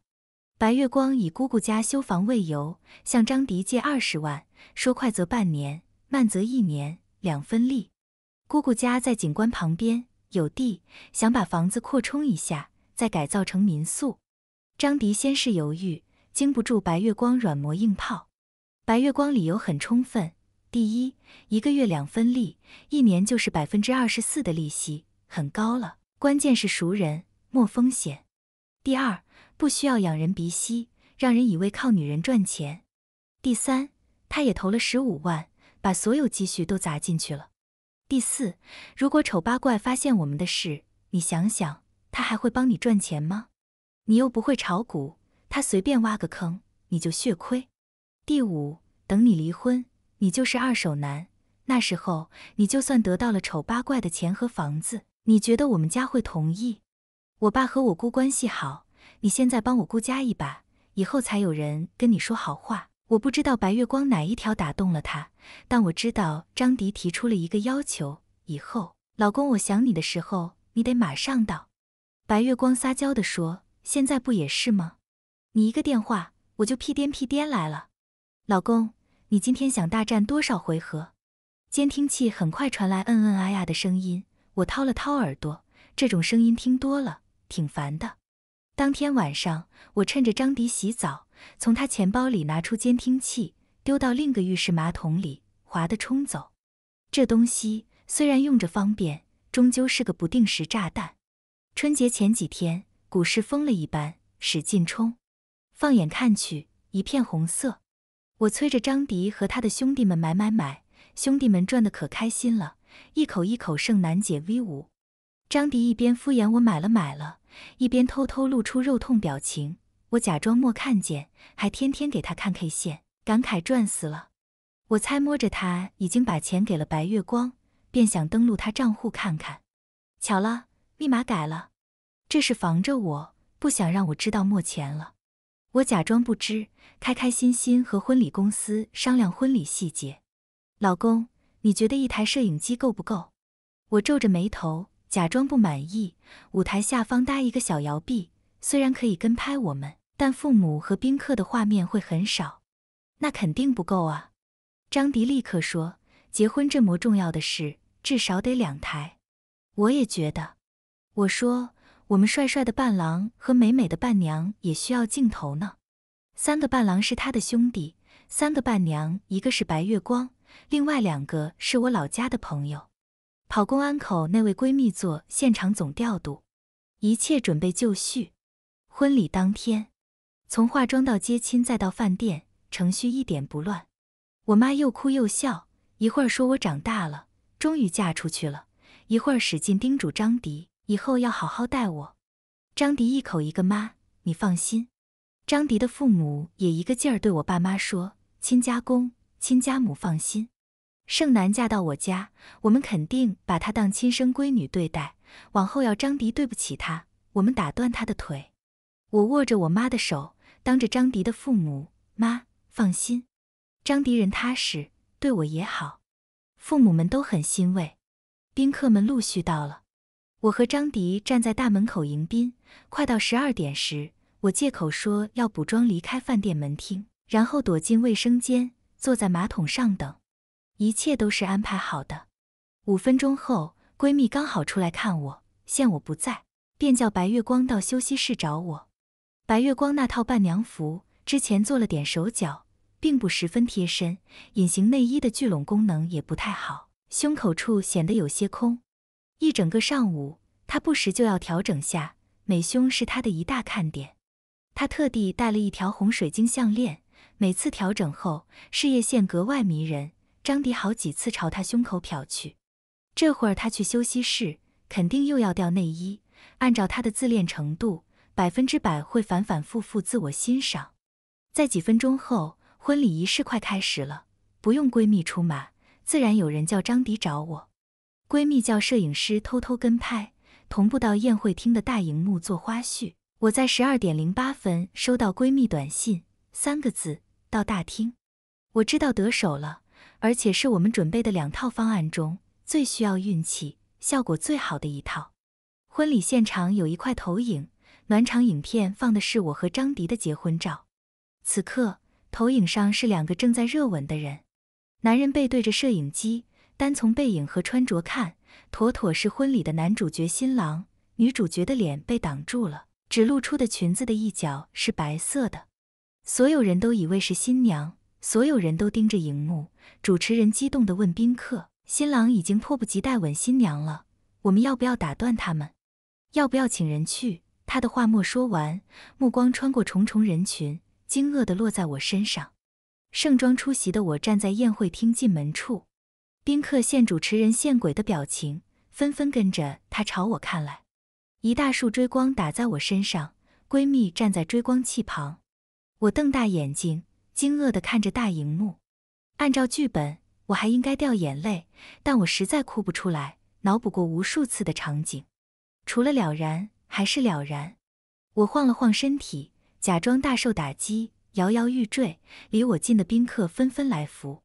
Speaker 1: 白月光以姑姑家修房为由，向张迪借二十万，说快则半年，慢则一年，两分利。姑姑家在景观旁边。有地，想把房子扩充一下，再改造成民宿。张迪先是犹豫，经不住白月光软磨硬泡。白月光理由很充分：第一，一个月两分利，一年就是百分之二十四的利息，很高了；关键是熟人，没风险。第二，不需要仰人鼻息，让人以为靠女人赚钱。第三，他也投了十五万，把所有积蓄都砸进去了。第四，如果丑八怪发现我们的事，你想想，他还会帮你赚钱吗？你又不会炒股，他随便挖个坑，你就血亏。第五，等你离婚，你就是二手男，那时候你就算得到了丑八怪的钱和房子，你觉得我们家会同意？我爸和我姑关系好，你现在帮我姑家一把，以后才有人跟你说好话。我不知道白月光哪一条打动了他，但我知道张迪提出了一个要求：以后老公我想你的时候，你得马上到。白月光撒娇地说：“现在不也是吗？你一个电话，我就屁颠屁颠来了。老公，你今天想大战多少回合？”监听器很快传来嗯嗯啊呀的声音，我掏了掏耳朵，这种声音听多了挺烦的。当天晚上，我趁着张迪洗澡，从他钱包里拿出监听器，丢到另一个浴室马桶里，滑的冲走。这东西虽然用着方便，终究是个不定时炸弹。春节前几天，股市疯了一般使劲冲，放眼看去一片红色。我催着张迪和他的兄弟们买买买，兄弟们赚的可开心了，一口一口剩楠解 V 五。张迪一边敷衍我买了买了，一边偷偷露出肉痛表情。我假装没看见，还天天给他看 K 线，感慨赚死了。我猜摸着他已经把钱给了白月光，便想登录他账户看看。巧了，密码改了，这是防着我，不想让我知道没钱了。我假装不知，开开心心和婚礼公司商量婚礼细节。老公，你觉得一台摄影机够不够？我皱着眉头。假装不满意，舞台下方搭一个小摇臂，虽然可以跟拍我们，但父母和宾客的画面会很少，那肯定不够啊。张迪立刻说：“结婚这么重要的事，至少得两台。”我也觉得，我说我们帅帅的伴郎和美美的伴娘也需要镜头呢。三个伴郎是他的兄弟，三个伴娘一个是白月光，另外两个是我老家的朋友。跑公安口那位闺蜜做现场总调度，一切准备就绪。婚礼当天，从化妆到接亲再到饭店，程序一点不乱。我妈又哭又笑，一会儿说我长大了，终于嫁出去了；一会儿使劲叮嘱张迪以后要好好待我。张迪一口一个妈，你放心。张迪的父母也一个劲儿对我爸妈说：亲家公、亲家母放心。盛楠嫁到我家，我们肯定把她当亲生闺女对待。往后要张迪对不起她，我们打断她的腿。我握着我妈的手，当着张迪的父母，妈放心，张迪人踏实，对我也好。父母们都很欣慰。宾客们陆续到了，我和张迪站在大门口迎宾。快到十二点时，我借口说要补妆，离开饭店门厅，然后躲进卫生间，坐在马桶上等。一切都是安排好的。五分钟后，闺蜜刚好出来看我，见我不在，便叫白月光到休息室找我。白月光那套伴娘服之前做了点手脚，并不十分贴身，隐形内衣的聚拢功能也不太好，胸口处显得有些空。一整个上午，她不时就要调整下。美胸是她的一大看点，她特地戴了一条红水晶项链，每次调整后，事业线格外迷人。张迪好几次朝他胸口瞟去，这会儿他去休息室，肯定又要掉内衣。按照他的自恋程度，百分之百会反反复复自我欣赏。在几分钟后，婚礼仪式快开始了，不用闺蜜出马，自然有人叫张迪找我。闺蜜叫摄影师偷偷跟拍，同步到宴会厅的大荧幕做花絮。我在十二点零八分收到闺蜜短信，三个字：到大厅。我知道得手了。而且是我们准备的两套方案中最需要运气、效果最好的一套。婚礼现场有一块投影，暖场影片放的是我和张迪的结婚照。此刻，投影上是两个正在热吻的人，男人背对着摄影机，单从背影和穿着看，妥妥是婚礼的男主角——新郎。女主角的脸被挡住了，只露出的裙子的一角是白色的，所有人都以为是新娘。所有人都盯着荧幕，主持人激动地问宾客：“新郎已经迫不及待吻新娘了，我们要不要打断他们？要不要请人去？”他的话没说完，目光穿过重重人群，惊愕地落在我身上。盛装出席的我站在宴会厅进门处，宾客现主持人现鬼的表情，纷纷跟着他朝我看来。一大束追光打在我身上，闺蜜站在追光器旁，我瞪大眼睛。惊愕地看着大荧幕，按照剧本，我还应该掉眼泪，但我实在哭不出来。脑补过无数次的场景，除了了然，还是了然。我晃了晃身体，假装大受打击，摇摇欲坠。离我近的宾客纷纷来扶。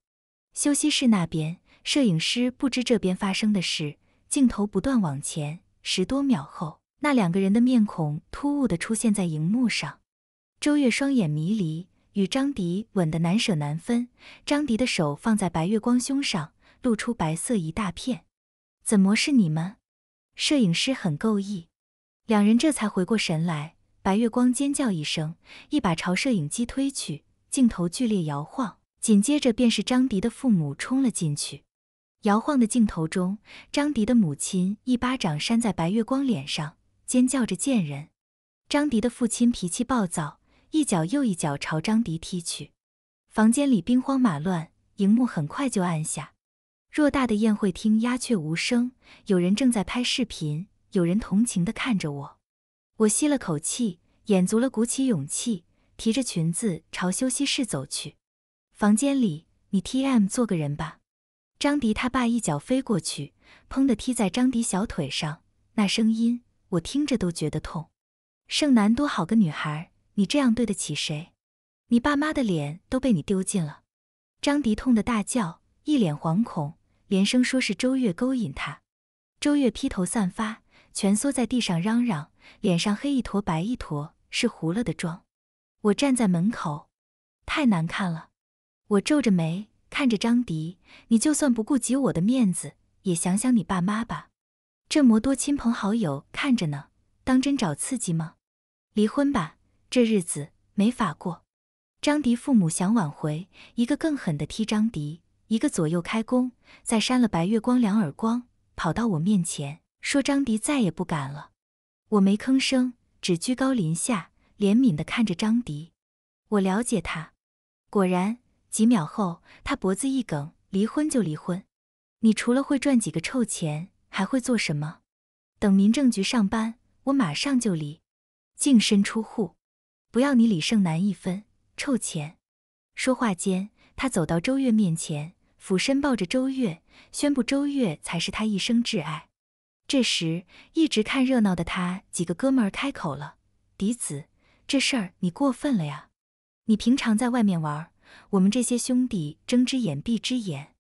Speaker 1: 休息室那边，摄影师不知这边发生的事，镜头不断往前。十多秒后，那两个人的面孔突兀地出现在荧幕上。周月双眼迷离。与张迪吻得难舍难分，张迪的手放在白月光胸上，露出白色一大片。怎么是你们？摄影师很够意。两人这才回过神来，白月光尖叫一声，一把朝摄影机推去，镜头剧烈摇晃。紧接着便是张迪的父母冲了进去。摇晃的镜头中，张迪的母亲一巴掌扇在白月光脸上，尖叫着贱人。张迪的父亲脾气暴躁。一脚又一脚朝张迪踢去，房间里兵荒马乱，荧幕很快就按下，偌大的宴会厅鸦雀无声，有人正在拍视频，有人同情地看着我。我吸了口气，眼足了，鼓起勇气，提着裙子朝休息室走去。房间里，你 TM 做个人吧！张迪他爸一脚飞过去，砰的踢在张迪小腿上，那声音我听着都觉得痛。盛楠多好个女孩。你这样对得起谁？你爸妈的脸都被你丢尽了。张迪痛得大叫，一脸惶恐，连声说是周月勾引他。周月披头散发，蜷缩在地上嚷嚷，脸上黑一坨白一坨，是糊了的妆。我站在门口，太难看了。我皱着眉看着张迪，你就算不顾及我的面子，也想想你爸妈吧。这么多亲朋好友看着呢，当真找刺激吗？离婚吧。这日子没法过。张迪父母想挽回，一个更狠的踢张迪，一个左右开弓，再扇了白月光两耳光，跑到我面前说：“张迪再也不敢了。”我没吭声，只居高临下怜悯地看着张迪。我了解他。果然，几秒后，他脖子一梗：“离婚就离婚，你除了会赚几个臭钱，还会做什么？等民政局上班，我马上就离，净身出户。”不要你李胜男一分臭钱。说话间，他走到周月面前，俯身抱着周月，宣布周月才是他一生挚爱。这时，一直看热闹的他几个哥们儿开口了：“嫡子，这事儿你过分了呀！你平常在外面玩，我们这些兄弟睁只眼闭只眼。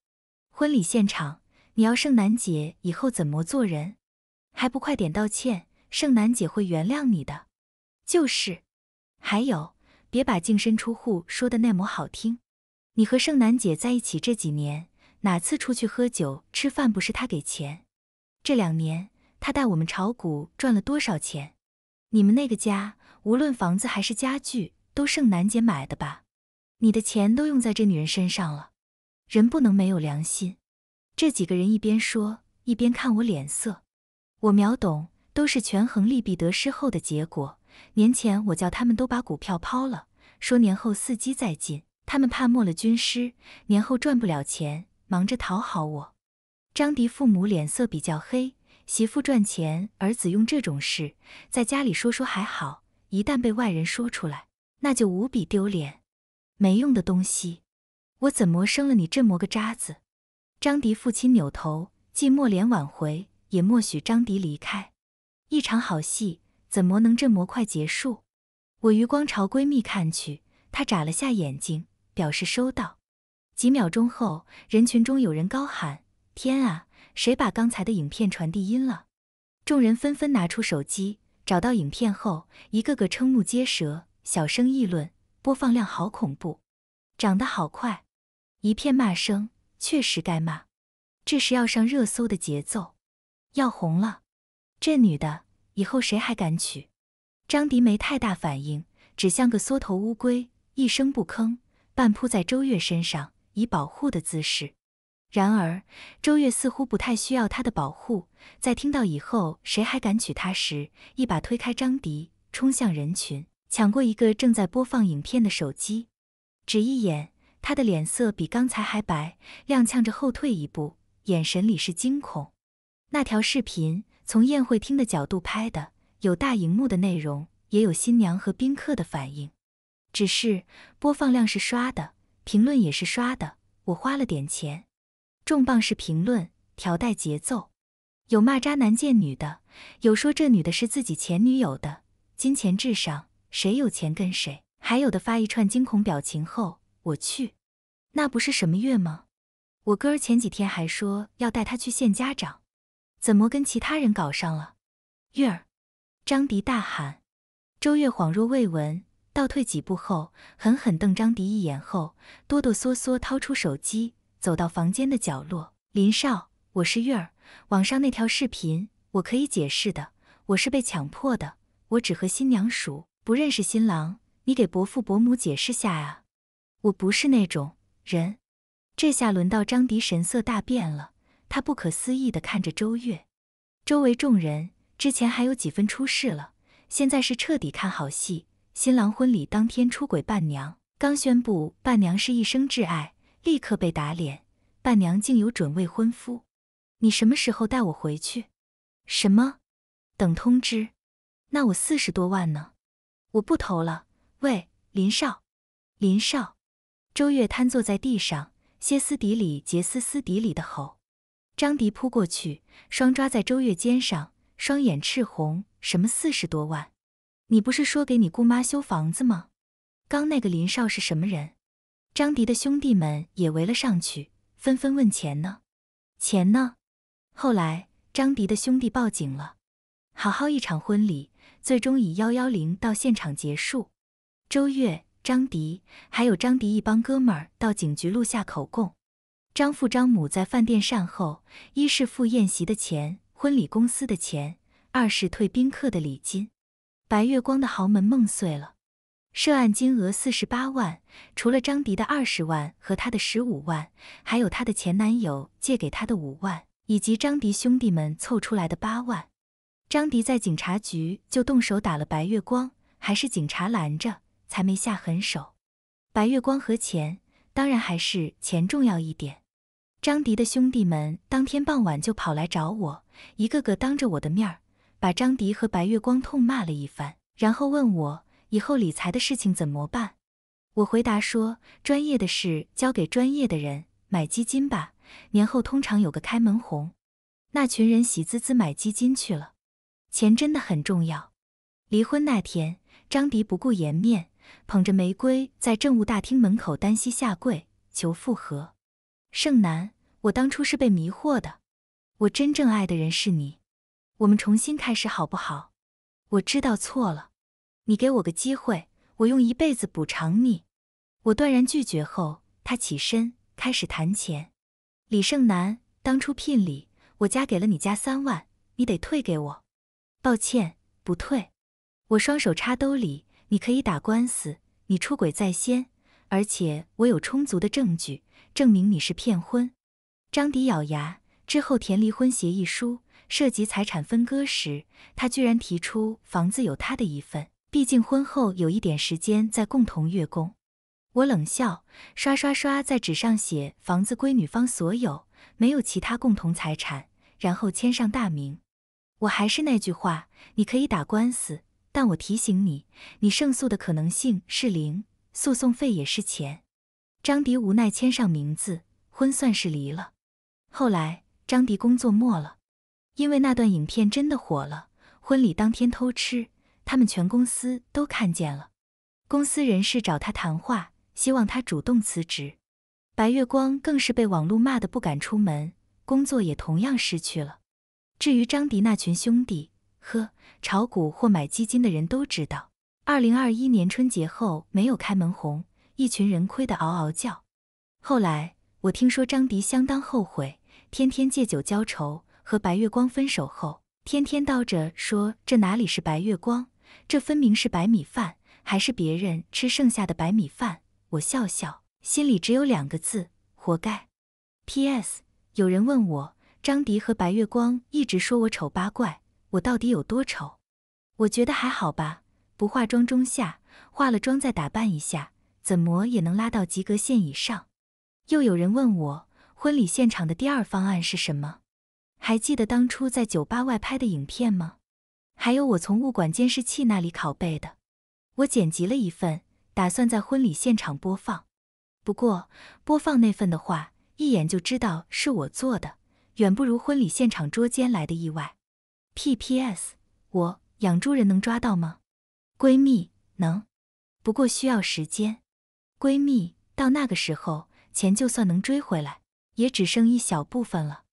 Speaker 1: 婚礼现场，你要胜男姐以后怎么做人？还不快点道歉？胜男姐会原谅你的。就是。”还有，别把净身出户说的那么好听。你和盛楠姐在一起这几年，哪次出去喝酒吃饭不是她给钱？这两年她带我们炒股赚了多少钱？你们那个家，无论房子还是家具，都盛楠姐买的吧？你的钱都用在这女人身上了，人不能没有良心。这几个人一边说一边看我脸色，我秒懂，都是权衡利弊得失后的结果。年前我叫他们都把股票抛了，说年后伺机再进。他们怕没了军师，年后赚不了钱，忙着讨好我。张迪父母脸色比较黑，媳妇赚钱，儿子用这种事，在家里说说还好，一旦被外人说出来，那就无比丢脸。没用的东西，我怎么生了你这么个渣子？张迪父亲扭头，既没脸挽回，也默许张迪离开。一场好戏。怎么能这么快结束？我余光朝闺蜜看去，她眨了下眼睛，表示收到。几秒钟后，人群中有人高喊：“天啊，谁把刚才的影片传递音了？”众人纷纷拿出手机，找到影片后，一个个瞠目结舌，小声议论：“播放量好恐怖，涨得好快！”一片骂声，确实该骂，这是要上热搜的节奏，要红了，这女的。以后谁还敢娶？张迪没太大反应，只像个缩头乌龟，一声不吭，半扑在周月身上，以保护的姿势。然而，周月似乎不太需要他的保护，在听到“以后谁还敢娶她”时，一把推开张迪，冲向人群，抢过一个正在播放影片的手机。只一眼，他的脸色比刚才还白，踉跄着后退一步，眼神里是惊恐。那条视频。从宴会厅的角度拍的，有大荧幕的内容，也有新娘和宾客的反应。只是播放量是刷的，评论也是刷的。我花了点钱，重磅是评论调带节奏，有骂渣男贱女的，有说这女的是自己前女友的，金钱至上，谁有钱跟谁。还有的发一串惊恐表情后，我去，那不是什么月吗？我哥前几天还说要带他去见家长。怎么跟其他人搞上了，月儿？张迪大喊。周月恍若未闻，倒退几步后，狠狠瞪张迪一眼后，哆哆嗦嗦掏出手机，走到房间的角落。林少，我是月儿。网上那条视频，我可以解释的，我是被强迫的。我只和新娘熟，不认识新郎。你给伯父伯母解释下啊，我不是那种人。这下轮到张迪神色大变了。他不可思议地看着周月，周围众人之前还有几分出事了，现在是彻底看好戏。新郎婚礼当天出轨，伴娘刚宣布伴娘是一生挚爱，立刻被打脸。伴娘竟有准未婚夫。你什么时候带我回去？什么？等通知。那我四十多万呢？我不投了。喂，林少，林少。周月瘫坐在地上，歇斯底里、斯斯底里的吼。张迪扑过去，双抓在周月肩上，双眼赤红。什么四十多万？你不是说给你姑妈修房子吗？刚那个林少是什么人？张迪的兄弟们也围了上去，纷纷问钱呢，钱呢？后来张迪的兄弟报警了，好好一场婚礼，最终以幺幺零到现场结束。周月、张迪还有张迪一帮哥们儿到警局录下口供。张父张母在饭店善后，一是付宴席的钱、婚礼公司的钱，二是退宾客的礼金。白月光的豪门梦碎了，涉案金额四十八万，除了张迪的二十万和他的十五万，还有他的前男友借给他的五万，以及张迪兄弟们凑出来的八万。张迪在警察局就动手打了白月光，还是警察拦着才没下狠手。白月光和钱，当然还是钱重要一点。张迪的兄弟们当天傍晚就跑来找我，一个个当着我的面儿把张迪和白月光痛骂了一番，然后问我以后理财的事情怎么办。我回答说，专业的事交给专业的人，买基金吧，年后通常有个开门红。那群人喜滋滋买基金去了。钱真的很重要。离婚那天，张迪不顾颜面，捧着玫瑰在政务大厅门口单膝下跪，求复合。盛楠，我当初是被迷惑的，我真正爱的人是你，我们重新开始好不好？我知道错了，你给我个机会，我用一辈子补偿你。我断然拒绝后，他起身开始谈钱。李盛楠，当初聘礼，我家给了你家三万，你得退给我。抱歉，不退。我双手插兜里，你可以打官司，你出轨在先，而且我有充足的证据。证明你是骗婚，张迪咬牙之后填离婚协议书，涉及财产分割时，他居然提出房子有他的一份，毕竟婚后有一点时间在共同月供。我冷笑，刷刷刷在纸上写房子归女方所有，没有其他共同财产，然后签上大名。我还是那句话，你可以打官司，但我提醒你，你胜诉的可能性是零，诉讼费也是钱。张迪无奈签上名字，婚算是离了。后来张迪工作没了，因为那段影片真的火了。婚礼当天偷吃，他们全公司都看见了。公司人事找他谈话，希望他主动辞职。白月光更是被网络骂得不敢出门，工作也同样失去了。至于张迪那群兄弟，呵，炒股或买基金的人都知道，二零二一年春节后没有开门红。一群人亏得嗷嗷叫。后来我听说张迪相当后悔，天天借酒浇愁。和白月光分手后，天天叨着说：“这哪里是白月光，这分明是白米饭，还是别人吃剩下的白米饭。”我笑笑，心里只有两个字：活该。P.S. 有人问我，张迪和白月光一直说我丑八怪，我到底有多丑？我觉得还好吧，不化妆中下，化了妆再打扮一下。怎么也能拉到及格线以上？又有人问我婚礼现场的第二方案是什么？还记得当初在酒吧外拍的影片吗？还有我从物管监视器那里拷贝的，我剪辑了一份，打算在婚礼现场播放。不过播放那份的话，一眼就知道是我做的，远不如婚礼现场捉奸来的意外。P.S. p 我养猪人能抓到吗？闺蜜能，不过需要时间。闺蜜，到那个时候，钱就算能追回来，也只剩一小部分了。